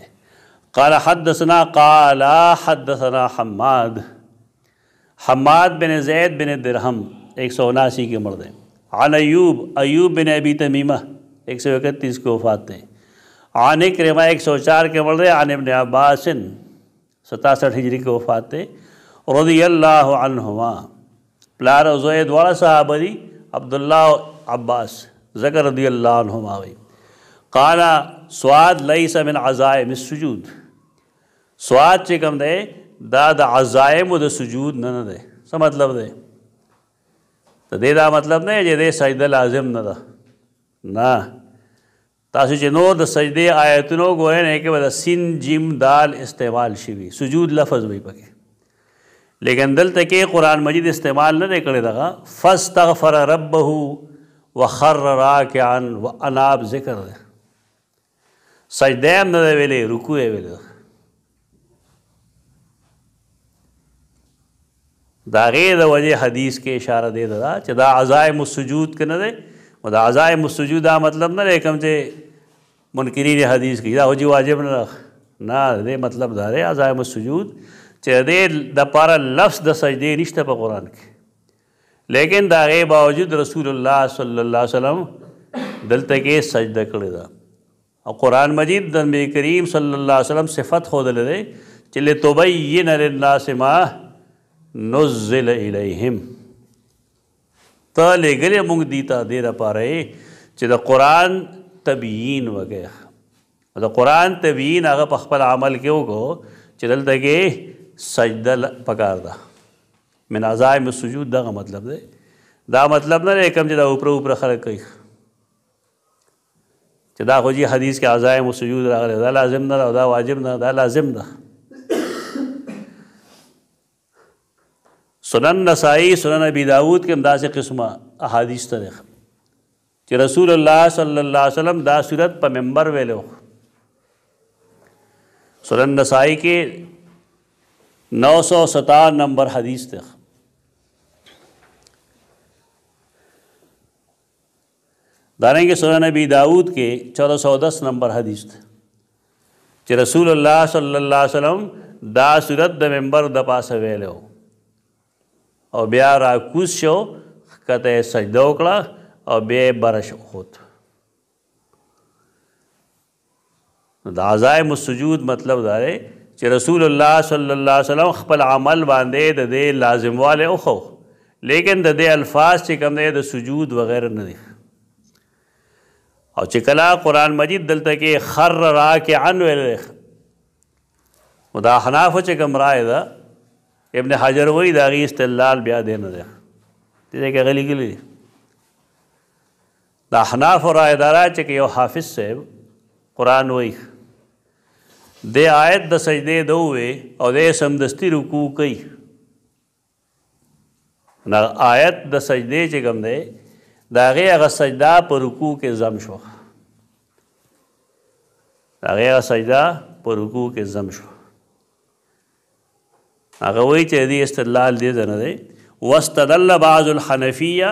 قال حدثنا قال حدثنا حماد حماد بن زید بن درحم ایک سو اناسی کے مرد ہیں عن ایوب ایوب بن ابی تمیمہ ایک سو اکتیس کے وفاتیں عن اکرمہ ایک سو چار کے مرد عن ابن عباسن ستاسٹھ ہجری کے وفات رضی اللہ عنہما پلار زید والا صحابری عبداللہ عباس زکر رضی اللہ عنہ آوئی قالا سواد لیس من عزائم السجود سواد چې کوم دی دا د عزائم د سجود نه نه دی څه مطلب دی ته دې دا مطلب نه چې دې سجده لازم نه ده نه تاسو چې نو د سجده آیتونو ګوره نه کې ودا سین جیم دال استعمال شوی سجود لفظ وي پکې لیکن دلته کې قران مجید استعمال نه کړی دغه فاستغفر ربه و خر را کعن و اناب ذکر ده سجده هم نه ویلې رکوع یې ویلې دا غیر د وجه حدیث کې اشاره دی دا چې دا عزائم السجود کې نه ده او دا عزائم السجود دا مطلب نه کوم چې منکرین حدیث کې دا وجه واجب نه نه دې مطلب دا دی عزائم السجود چې دې د لپاره لفظ د سجدې نشته په قران کې لیکن دا غي باوجود رسول الله صلی الله علیه وسلم دلته کې سجده کړی دا او قران مجید د نبی کریم صلی الله علیه وسلم صفت خود لري چې لتبین للناس ما نزل الیہم ته لګلې موږ دیتا دې را پاره چې د قران تبیین وګه د قران تبیین هغه په خپل عمل کې وګو چې دلته کې سجده پکار ده من عزائم سجود دغه مطلب دی دا مطلب نه کوم چې دا اوپر اوپر خلک کوي چې دا خو جی حدیث کې عزائم سجود راغلی دا لازم نه دا واجب نه دا لازم ده سنن نسائی سنن ابی داود کې همداسې قسمه احادیث ته چې رسول الله صلی الله علیه وسلم دا صورت په منبر ویلو سنن نسائی کې 917 نمبر حدیث ته دارنګه سورہ نبی داود کې 1410 نمبر حدیث ده چې رسول الله صلی الله علیه وسلم دا صورت د منبر د پاسه ویلو او بیا را کوس شو کته سجده وکړه او بیا برش خوت دا عزائم السجود مطلب دا دی چې رسول الله صلی الله علیه وسلم خپل عمل باندې د دې لازم والے او خو لیکن د دې الفاظ چې کوم دی د سجود وغیرہ نه دي او چې کله قران مجید دلته کې خر راکعن ویل ودا حناف چې کوم رائے ده ابن حجر وی دا غي استدلال بیا دین نه ده دې کې غلي غلي دا حناف رائے دارا چې یو حافظ صاحب قران وی د آیت د سجده دوه او د سمدستی رکوع کوي نا آیت د سجده چې کوم ده دا غي هغه سجدا پر رکوع کې زم شو دا غي هغه سجدا پر رکوع کې زم شو هغه وایي چې دې استدلال دې نه دی واستدل بعض الحنفيه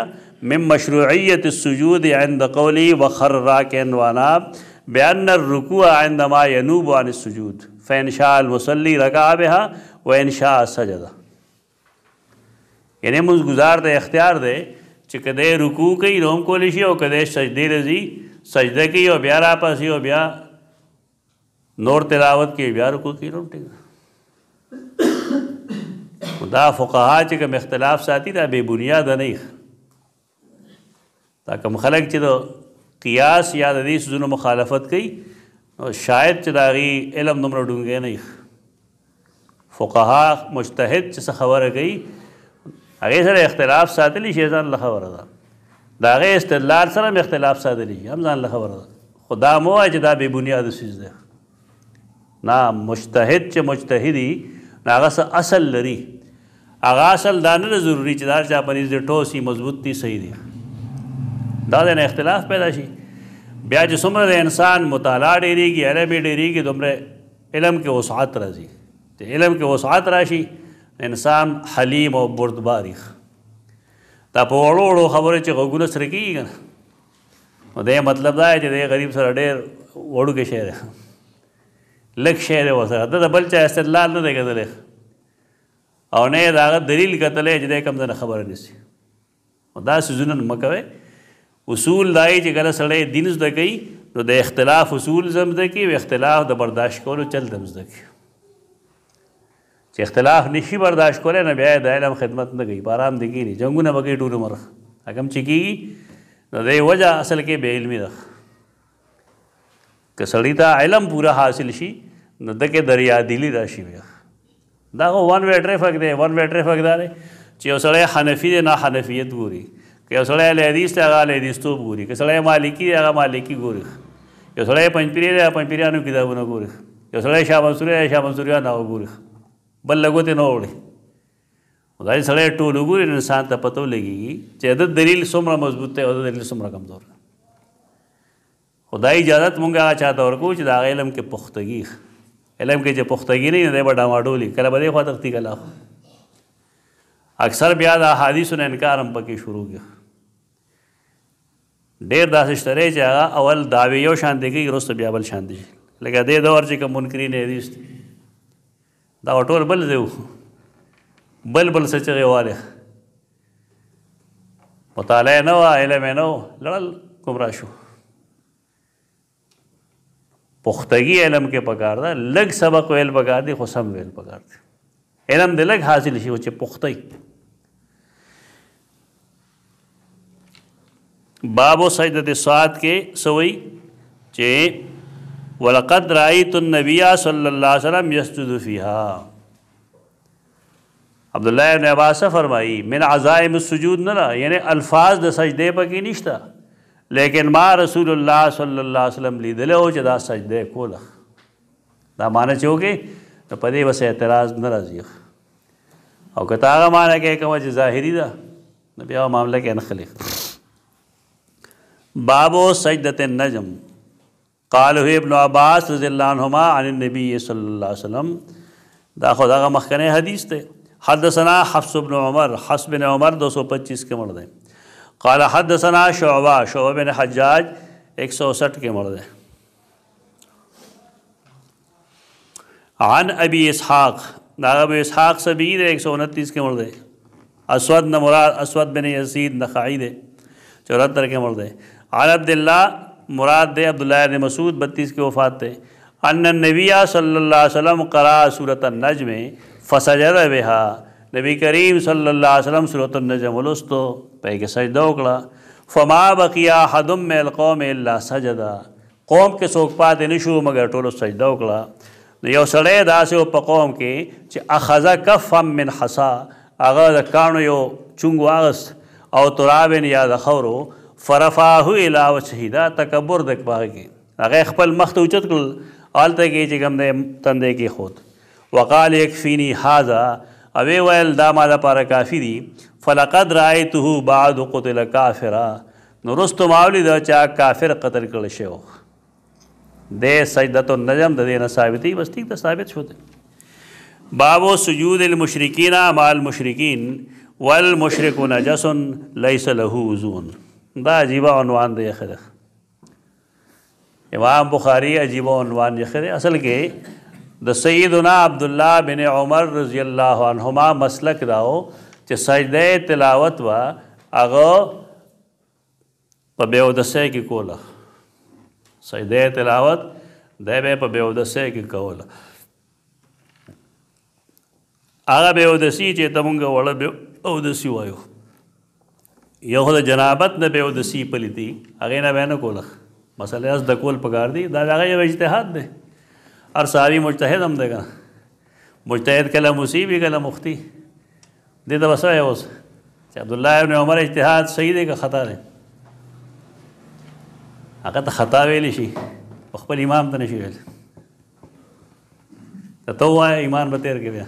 من مشروعيه السجود عند قولي وخر راكعا واناب بأن الركوع عندما ينوب عن السجود فإن شاء المصلي ركع بها وإن شاء سجد یعنی موږ گزار د اختیار دی چې کده رکوع کوي نو هم کول شي او کده سجده لږی سجده کوي او بیا راپاسي او بیا نور تلاوت کوي بیا رکوع کوي نو ټیک دا فقها چې کوم اختلاف ساتي دا به بنیاد نه دا کوم خلک چې د قیاس یا د دې سونو مخالفت کوي نو شاید چې داغي علم نمره ډونګې نه فقها مجتهد چې خبره کوي هغه سره اختلاف ساتلی شي ځان له خبره ده دا هغه استدلال سره اختلاف ساتلی شي هم ځان له خبره ده خدا مو چې دا به بنیاد سیز ده نه مجتهد چې مجتهدي هغه اصل لري هغه اصل دا نه ضروری چې دا چې پنځ دې ټوسی مضبوط دي صحیح دي دا د اختلاف پیدا شي بیا چې څومره د انسان مطالعه ډېریږي علم ډېریږي دومره علم کې وسعت راځي چې علم کې وسعت راشي انسان حلیم او بردباریخ دا په وړو وړو خبره چې غوګونه سره کیږي کنه نو دا مطلب دا چې د غریب سره ډېر وړو کې شعر لک شعر و سره دا بل چا استدلال نه دی کتلی او نه دا دلیل کتلی چې د کم ځنه خبره نسی دا سيزونه مکوي اصول دای چې ګل سره دین زده کوي نو د اختلاف اصول زم زده کوي اختلاف د برداشت کولو چل دم زده کوي چې اختلاف نشي برداشت کولای نه بیا د علم خدمت نه کوي بارام دیږي جنگونه بګي ډور مرخ هغه چې کیږي نو د وجہ اصل کې بے علمي ده که سړی ته علم پورا حاصل شي نو دغه دریا دلی راشي بیا دا ون وی ټریفک دی ون وی ټریفک دا دی چې یو سړی حنفي دی نه حنفیت ګوري که یو سړی له حدیث ته هغه له حدیث تو ګوري که سړی مالکی دی هغه مالکی ګوري یو سړی پنځپیری دی پنځپیریانو کتابونه ګوري یو سړی شاه منصوري دی شاه منصوریانو ګوري بل لګوتې نه وړي خدای سړی ټول وګوري انسان ته پتو لګي چې د دلیل څومره مضبوط دی او د دلیل څومره کمزور دی خدای اجازه مونږه هغه چاته ورکو چې دا علم کې پختګي علم کې چې پختګي نه دی بډا ماډولي کله به خو تختی کلا اکثر بیا د حدیثونو انکار هم پکې شروع کړ ډیر داسې شته چې اول داوی یو شان دی کې رسو بیا بل شان دی لکه د دور چې کوم منکرین حدیث دی دا ټول بل دیو بل بل څه چغې واله مطالعه نه و علم نه و لړل ګمرا شو پختګي علم کې پکار دا لګ سبق ویل پکار دي خو سم ویل پکار دي علم دې لګ حاصل شي او چې پختګي بابو سجده سات کې سوئی چې ولقد رأيت النبي صلی اللہ علیہ وسلم یسجد فیها عبداللہ ابن عباس فرمائی من عزائم السجود نہ رہا یعنی الفاظ د سجدے پکې نشتا لیکن ما رسول الله صلی الله علیه وسلم لیدله او چې دا سجده کوله دا معنی چې وګي ته په دې وسه اعتراض نه راځي او کته هغه معنی کې کوم چې ظاهری ده نو بیا معاملې کې انخلق بابو سجدت النجم قال ابن عباس رضی اللہ عنہما عن النبی صلی اللہ علیہ وسلم دا آگا مخکن حدیث تھے حفظ ثنا حفص حفظ بن عمر دو سو پچیس کے مرد ہیں قال حدثنا شعبہ شعبہ بن حجاج ایک سو سٹھ کے مرد ہیں عن ابی اسحاق داغ اب اسحاق ہے ایک سو انتیس کے مرد اسود مراد اسود بن یزید نہ خاصد چوہتر کے مرد ہیں عن عبداللہ مراد دے عبداللہ نے مسعود بتیس کے وفات تھے ان نبی صلی اللہ علیہ وسلم قرآ صورت النجم فسجد بہا نبی کریم صلی اللہ علیہ وسلم صورت النجم ولستو پہ کے سجدہ اکڑا فما بقیا حدم میں القوم اللہ سجدہ قوم کے سوک پاتے نشو مگر ٹولو سجدہ اکڑا یو سڑے دا سے پا قوم کے چی اخذا کفم من حسا اگر کانو یو چنگو آغست او ترابین یاد خورو فرفاهو الی وجهه دا تکبر د پاګي هغه خپل مخ ته اوچت کړل آلته کې چې کوم د تندې کې خود وقال یکفینی هاذا او ویل دا ما لپاره کافی دی فلقد رایته بعد قتل کافرا نو رستم اولی دا چا کافر قتل کړل شو د سجدت النجم د دینه ثابتې بس ټیک ته ثابت شو دی بابو سجود المشرکین مع المشرکین والمشرک نجس ليس له وزون دا عجیب عنوان دی خره امام بخاری عجیب عنوان یې خره اصل کې د سیدنا عبد الله بن عمر رضی الله عنهما مسلک داو چې سجده تلاوت وا هغه په بیودسه کې کوله سجده تلاوت د به په بیودسه کې کوله هغه بیودسی چې تمونګه وړه بیودسی وایو یو د جنابت نه به د سی پلیتی هغه نه وینه کوله مسله از د کول پکار دی دا هغه یو اجتهاد دی هر ساری مجتهد هم دی مجتهد کله مصیبی کله مختی دې د وسه اوس چې عبد الله ابن عمر اجتهاد صحیح دی که خطا دی هغه ته خطا ویلی شي خپل امام ته نشي ویل ته تو وای ایمان به تیر کې بیا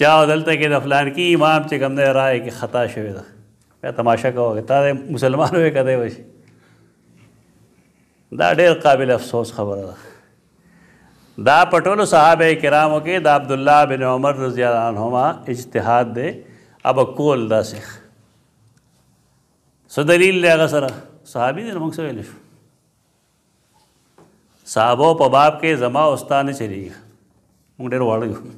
چا دلته کې د فلان کی امام چې کوم دی رائے کې خطا شوی دی که تماشا کوه تا د مسلمان وې کده وشي دا ډېر قابل افسوس خبره ده دا پټولو صحابه کرامو کې د عبد الله بن عمر رضی الله عنهما اجتهاد دی اب کول داسې سو دلیل لږه سره صحابي دې موږ سره ویل شو صحابو په باب کې زما استاد نه چریږي موږ ډېر واړو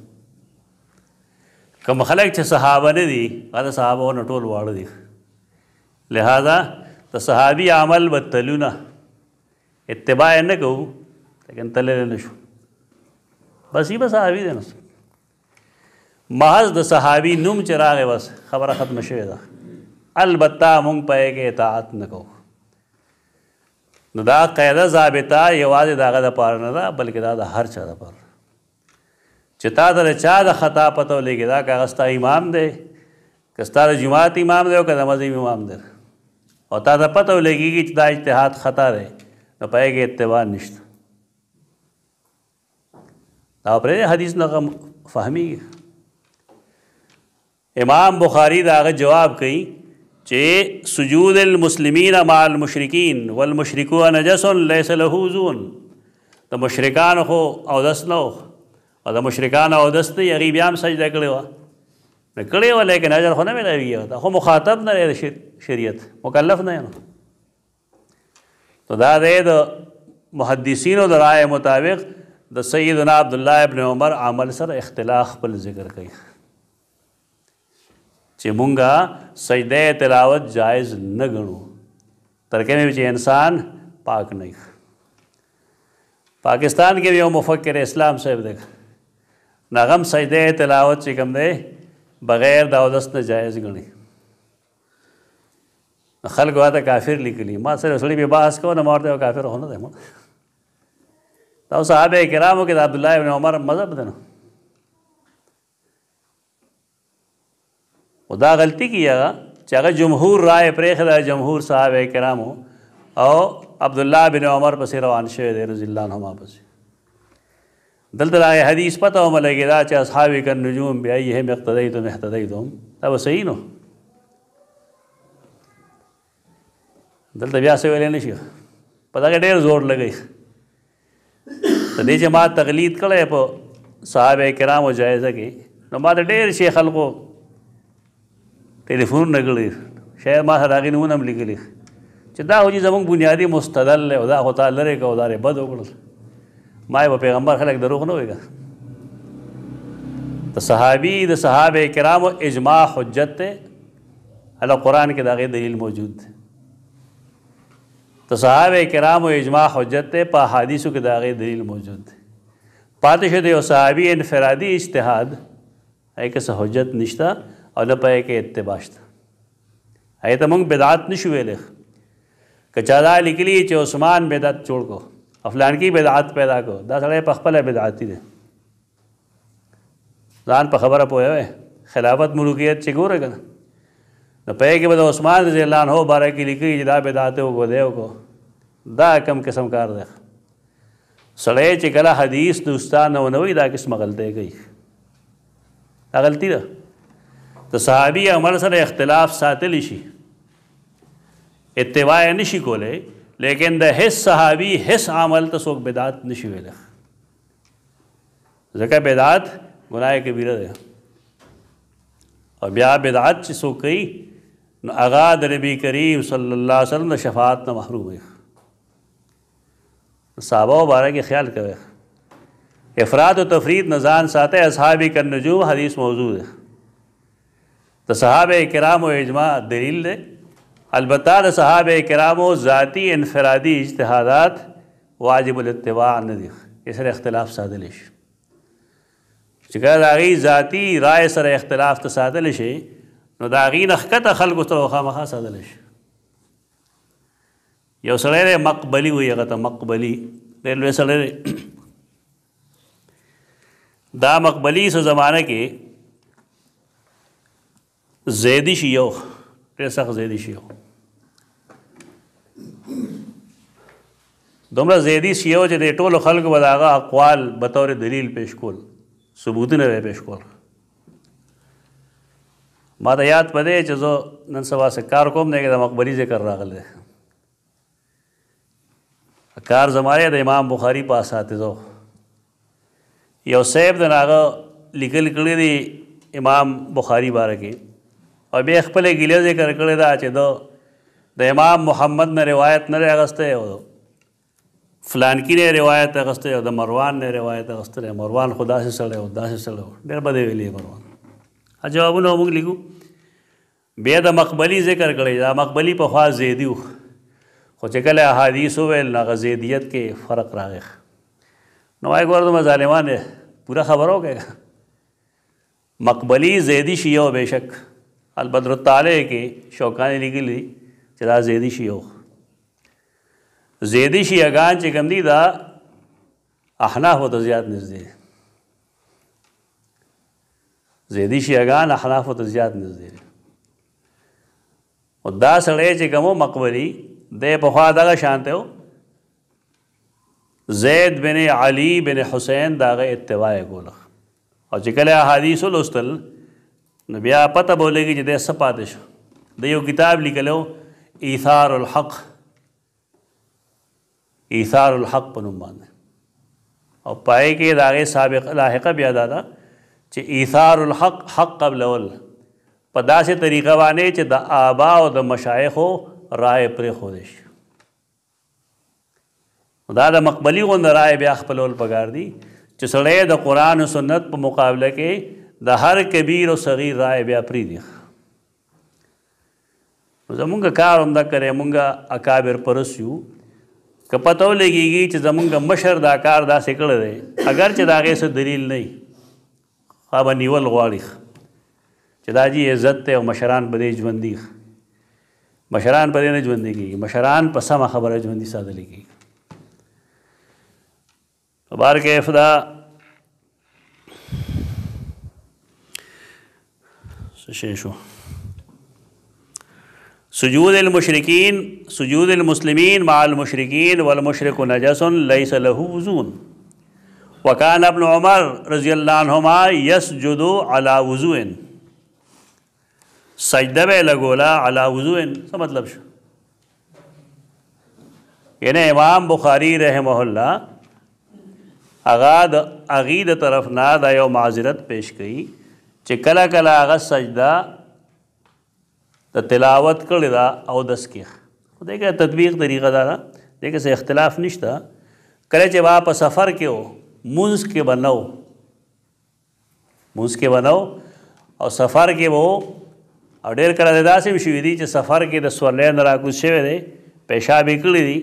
کوم خلک چې صحابه نه دي هغه صحابه نه ټول واړه دي لہذا د صحابي عمل بتلونه اتباع نه کوو لیکن تلل نه شو بس یې صحابي دي نو محض د صحابي نوم چې راغی بس خبره ختم شوې ده البته مونږ پې کې اطاعت نه کوو نو دا قاعده ضابطه یوازې داغه د پاره نه ده بلکې دا د هر چا د پاره چې تا در چا د خطا پته لګی دا کاغستا امام دی کستا د جماعت امام دی او کدا مذهب امام دی او تا ته پته ولګېږي چې دا اجتهاد خطا دی نو په هغې اتباع نشته دا پرې حدیث نه فهمي امام بخاری دا جواب کوي چې سجود المسلمین مع المشرکین والمشرکون نجس ليس له وزن د مشرکان خو او دس نو او د مشرکان او دس ته یغي بیا هم سجده کړو نه کړې و لیکن اجر خو نه ملایوي دا خو مخاطب نه لري شي شریعت مکلف نه نو نو دا د محدثینو د رائے مطابق د سیدنا عبد الله ابن عمر عمل سره اختلاف بل ذکر کوي چې مونږه سجده تلاوت جایز نه غنو ترکه مې چې انسان پاک نه پاکستان کې یو مفکر اسلام صاحب دی نغم سجده تلاوت چې کوم دی بغیر د اودس نه جایز غني خلکو راته کافر لیکلي ما سره سړي به بحث کوو نه ما ورته کافر خو نه دی ما دا صحابه کرامو کې د عبدالله ابن عمر مذهب دی نو او دا غلطي کیه چې هغه جمهور رائے پرېښې ده جمهور صحابه کرامو او عبدالله بن عمر پسې روان شوی دی رضی الله عنهما پسې دلته دا حدیث پته هم لګېدا چې اصحاب کن نجوم بیایهم اقتدیتم اهتدیتم دا به صحیح نو دلته بیا څه ویلې نشي په دغه ډېر زور لګی ته دې چې ما تقلید کړی په صحابه کرامو جایزه کې نو ما د ډېر شي خلکو ټلیفون نګړی شاید ما سره هغې نومونه هم لیکلي چې دا خو چې زموږ بنیادي مستدل دی او دا خو تا لرې که او دا بد وکړل ما یې پیغمبر خلک دروغ نه وایي د صحابي د صحابه کرامو اجماع حجت ته الله قران کې دا غي دلیل موجود دی ته صحابه کرام او اجماع حجت ته په حدیثو کې داغه دلیل موجود دی پاتې شه دی او صحابي انفرادي اجتهاد ایکه سه حجت نشتا او نه پې کې اتباع شته ایته موږ بدعت نشو ویلې کچا دا لیکلی چې عثمان بدعت جوړ کو افلان کی بدعت پیدا کو دا سړی په خپل بدعتي دی ځان په خبره پوهه خلافت ملوکیت چې ګوره کنه نو پې کې به عثمان رضی الله عنه باره کې لیکي چې دا بدعت او ګودیو کو دا کم قسم کار دی سړی چې کله حدیث دوستان او نوې دا قسم غلطه کوي دا غلطی ده ته صحابي عمل سره اختلاف ساتل شي اتباع نشي کوله لیکن د هیڅ صحابي هیڅ عمل ته څوک بدعت نشي ویل ځکه بدعت ګناه کبیره ده او بیا بدعت چې څوک کوي نو اغا د نبی کریم صلی الله علیه وسلم د شفاعت نه محروم وي صحابه باره کې خیال کوي افراد او تفرید نزان ساته اصحاب کنجوم حدیث موضوع ده د صحابه کرام او اجماع دلیل ده البته د صحابه کرام او ذاتی انفرادی اجتهادات واجب الاتباع نه دي اسره اختلاف ساده لشي چې کله ذاتی رائے سره اختلاف ته ساده لشي نو دا غي د خکته خلکو ته خامخا سادل شي یو سړی مقبلی وي هغه ته مقبلی ډېر لوی سړی دا مقبلی سو زمانه کې زیدی شي یو ډېر سخت زیدی شي یو دومره زیدی شي یو چې د ټولو خلکو به د هغه اقوال بطور دلیل پیش کول ثبوتونه به پیش کول ما ته یاد پدې چې زه نن سبا سه کار کوم نه د مقبري ذکر راغله کار زماره د امام بخاري په اساتذو یو صاحب د هغه لیکل کړی دی امام بخاري باره کې او به خپل ګیله ذکر کړی دا چې دو د امام محمد نه روایت نه راغسته او فلان کی نه روایت راغسته او د مروان نه روایت راغسته مروان خدا سره سره او داسې سره ډېر بده ویلي مروان جوابونه موږ لیکو بیا د مقبلی ذکر کړی دا مقبلی په خوا زیدیو خو چې کله احادیث وویل هغه زیدیت کې فرق راغی نو هغه ورته مظالمان پورا خبر وکړه مقبلی زیدی شیو بشک البدر الطالع کې شوقانی لیکلی چې دا زیدی شیو زیدی شیعاګان چې کم دي دا احناف ته زیات نږدې زیدي شیعاګان احنافو ته زیات نږدې دي او دا سړی چې کومو مقبري د په خوا دغه شانته و زید بن علي بن حسین داغه اتباع کوله او چې کله احادیث ولستل نو بیا پته بولېږي چې د سپاتې شو د یو کتاب لیکلو ایثار الحق ایثار الحق په نوم باندې او پای کې داغه سابق لاحقه بیا دادا دا چې ایثار الحق حق قبلول په داسې طریقه باندې چې د آبا او د مشایخو رائے پرې خودش دا د مقبلی غوند رائے بیا خپلول پکار دي چې سړی د قران او سنت په مقابله کې د هر کبیر او صغیر رائے بیا پری دي زمونږ کار هم دا کوي مونږه اکابر پرسیو که پتو لګیږي چې زمونږ مشر دا کار دا سکړه دی اگر چې دا غي دلیل نه خو به نیول غواړي چې دا جی عزت ته او مشران به دې ژوند دي مشران په دې نه ژوند کیږي مشران په سمه خبره ژوند دي ساده لګي مبارک افدا شیشو سجود المشرکین سجود المسلمین مع المشرکین والمشرک نجس ليس له وزون وکان ابن عمر رضی اللہ عنہما یسجدو علی وضوئن سجدہ بے لگولا علی وضوئن سا مطلب شو یعنی امام بخاری رحمہ اللہ اغا د اغی د طرف نه دا یو معذرت پیش کړي چې کله کله هغه سجده د تلاوت کړی دا او دس کې خو دغه تطبیق طریقه دا ده دغه څه اختلاف نشته کله چې وا په سفر کې وو منز کې بنو منز کې بنو او سفر کې وو او ډېر کله د داسې شوي دي چې سفر کې د سورلین راکوز شوی دی پیشاب یې کړی دی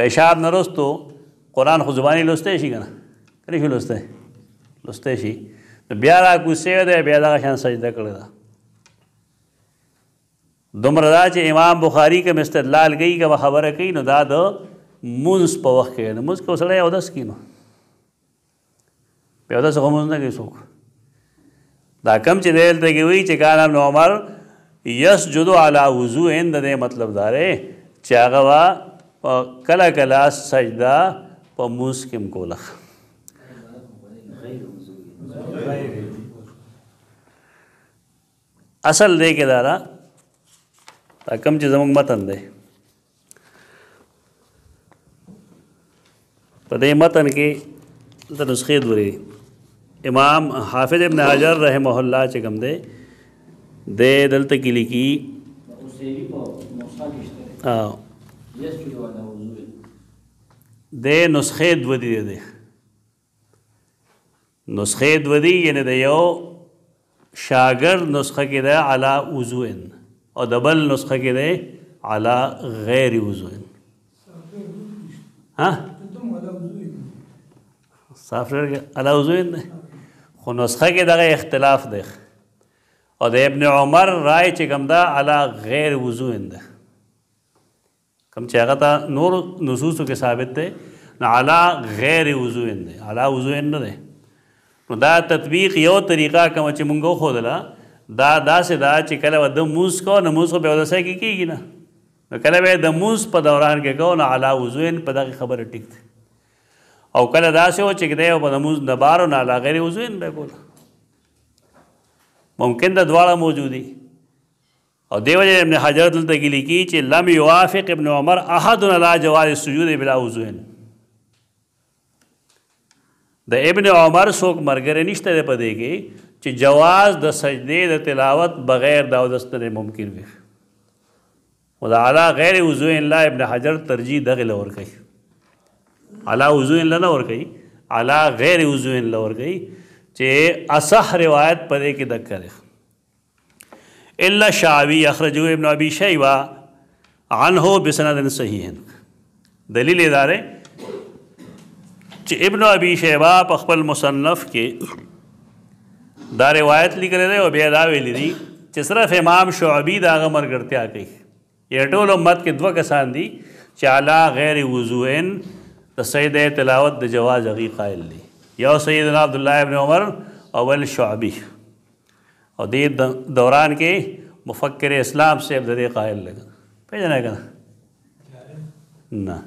پیشاب نه رستو قرآن خو زبانې لوستی شي که نه که نه شي لوستی لوستی شي نو بیا راکوز شوی دی بیا دغه شان سجده کړې ده دومره دا چې امام بخاری کوم استدلال کوي کوم خبره کوي نو دا د منځ په وخت کې نو منځ کې وسړی اودس کینو په دا څنګه مونږ نه کوي څوک دا کم چې دل ته کوي چې کان ابن عمر یس جدو علی وضو اند دې مطلب دارې چې هغه وا کلا کلا سجدا په مسکم کوله اصل دې کې دارا دا کم چې زموږ متن دی په دې متن کې د نسخې دوری امام حافظ ابن حجر رحمه الله چې کوم دی د دلته کې لیکي او د نسخې دو دی دی نسخې دو دی یعنی د یو شاګرد نسخه کې ده علا وضوئن او د بل نسخه کې ده علا غیر وضوئن ها سافر علاوزوین خو نسخه کې دغه اختلاف دی او د ابن عمر رائے چې کوم دا علا غیر وضو اند کوم چې هغه تا نور نصوصو کې ثابت دی نه علا غیر وضو اند علا وضو اند نه نو دا تطبیق یو طریقه کوم چې مونږ خو دلا دا داسې دا چې کله د موس کو نه موس په ودسه کې کیږي نه نو کله به د موس په دوران کې کو نه علا وضو اند په دغه خبره ټیک او کله داسې و چې کده په نماز د بارو نه لا غیر وضوین به کول ممکن د دواړه موجودي او دیو جن ابن حجر دلته کې لیکي چې لم يوافق ابن عمر احد لا جواز السجود بلا وضوین د ابن عمر څوک مرګره نشته په دې کې چې جواز د سجدې د تلاوت بغیر د دستره ممکن وي خدا اعلی غیر وضوین لا ابن حجر ترجیح دغه لور کوي علا وضو ان لنه ور کوي علا غیر وضو ان لور کوي چې اصح روایت پدې کې د کړ الا شعبی اخرجه ابن ابي شيبه عنه بسند صحیح دلیل اداره چې ابن ابي شيبه په خپل مصنف کې دا روایت لیکل لري او بیا دا ویل دي چې صرف امام شعبي دا غمر ګټیا کوي یټول امت کې دوه کسان دي چې علا غیر وضوئن د سیده تلاوت د جواز غي قائل دي یو سیدنا عبد الله ابن عمر او ول شعبي او دې دوران کې مفکر اسلام سے د دې قائل لګ پیژنه کنه نه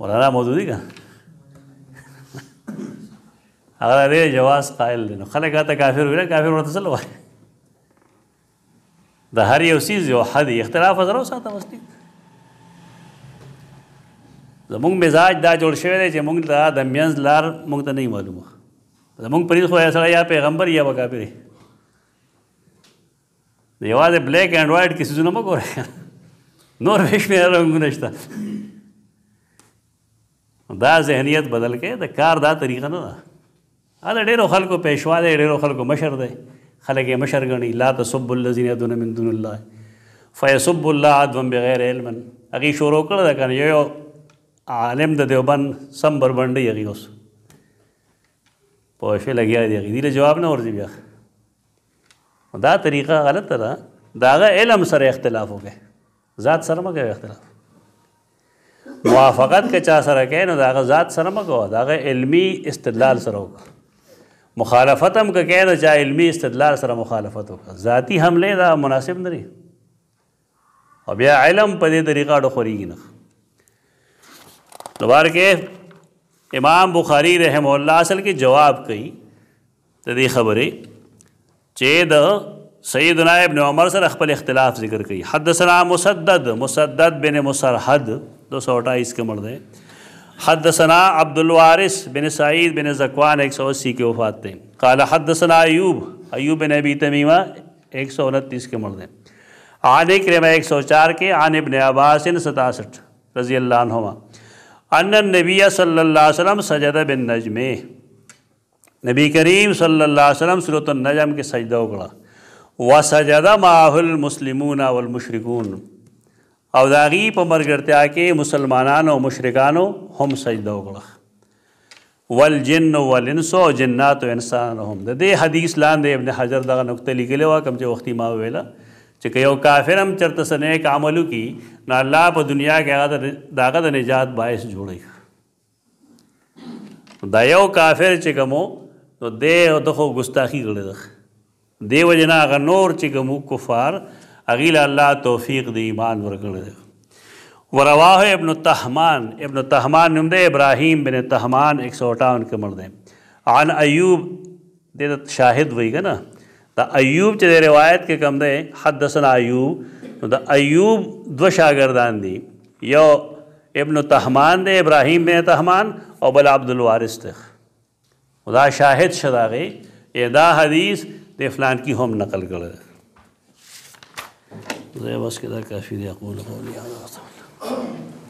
مولانا مودودی کا هغه دې جواز قائل دي نو خلک هغه کافر ویل کافر ورته سره وایي د هر یو سیز یو حد اختلاف زرو ساته مستی زمونږ مزاج دا جوړ شوی دی چې مونږ دا د مینز لار مونږ ته نه معلومه زمونږ پرې خو سره یا پیغمبر یا وکاپری د یوازې بلیک اینڈ وایټ کې سيزونه مګور نور وښمه رنگونه شته دا ذهنیت بدل کې د کار دا طریقه نه ده دا ډېرو خلکو پېښوا دی ډېرو خلکو مشر دی خلک یې مشر غني لا تسب الذين يدعون من دون الله فيسب الله عدوا بغیر علم هغه شروع کړل دا کنه یو عالم د دیوبند سم بربنده یغي اوس په شی لګیا دی هغه دې جواب نه ورځي بیا دا طریقه غلط ده داغه علم سره اختلاف وکړي ذات سره مګه اختلاف موافقت که چا سره کوي نو داغه ذات سره مګه داغه علمی استدلال سره وکړي مخالفت هم که کینو چا علمی استدلال سره مخالفت وکړه ذاتی حمله دا مناسب نه او بیا علم په دې طریقه ډو خوريږي نه دوبار کې امام بخاری رحم الله اصل کې جواب کوي ته دې خبره چې د سیدنا ابن عمر سره خپل اختلاف ذکر کوي حدثنا مسدد مسدد بن مسرحد 228 کې مړ دی حدثنا عبد الوارث بن سعید بن زکوان ایک سو اسی کے وفات تھے قال حدثنا ایوب ایوب ابی تمیمہ ایک سو انتیس کے مردیں عن کر ایک سو چار کے عن ابن عباس ستاسٹھ رضی اللہ ان نبی صلی اللہ علیہ وسلم سجدہ بن نجم نبی کریم صلی اللہ علیہ وسلم سرۃ النجم کے سجدہ اکڑا و سجدہ معاہ والمشرکون او دا غي په مرګرتیا کې مسلمانانو او مشرکانو هم سجده وکړه والجن والانس او جنات او انسان هم د دې حدیث لاندې ابن حجر دغه نقطه لیکلې و کوم چې وختي ما ویله چې یو کافر هم چرته سنه عملو کی نو الله په دنیا کې هغه د نجات باعث جوړي دا یو کافر چې کومو نو دې دغه ګستاخی کړل دی وجنا غ نور چې کوم کفار اغیل الله توفیق د ایمان ورکړل ورواه ابن تهمان ابن تهمان نوم دی ابراهیم بن تهمان 158 کې مړ دی عن ایوب د شاهد وی کنه دا ایوب چې روایت کې کم دی حدثنا ایوب دا ایوب دو شاګردان دي یو ابن تهمان دی ابراهیم بن تهمان او بل عبد الوارث ته خدا شاهد شداغه دا حدیث د فلان کی هم نقل کړل زه بس کې دا کافی دی اقول قولی هذا وصلى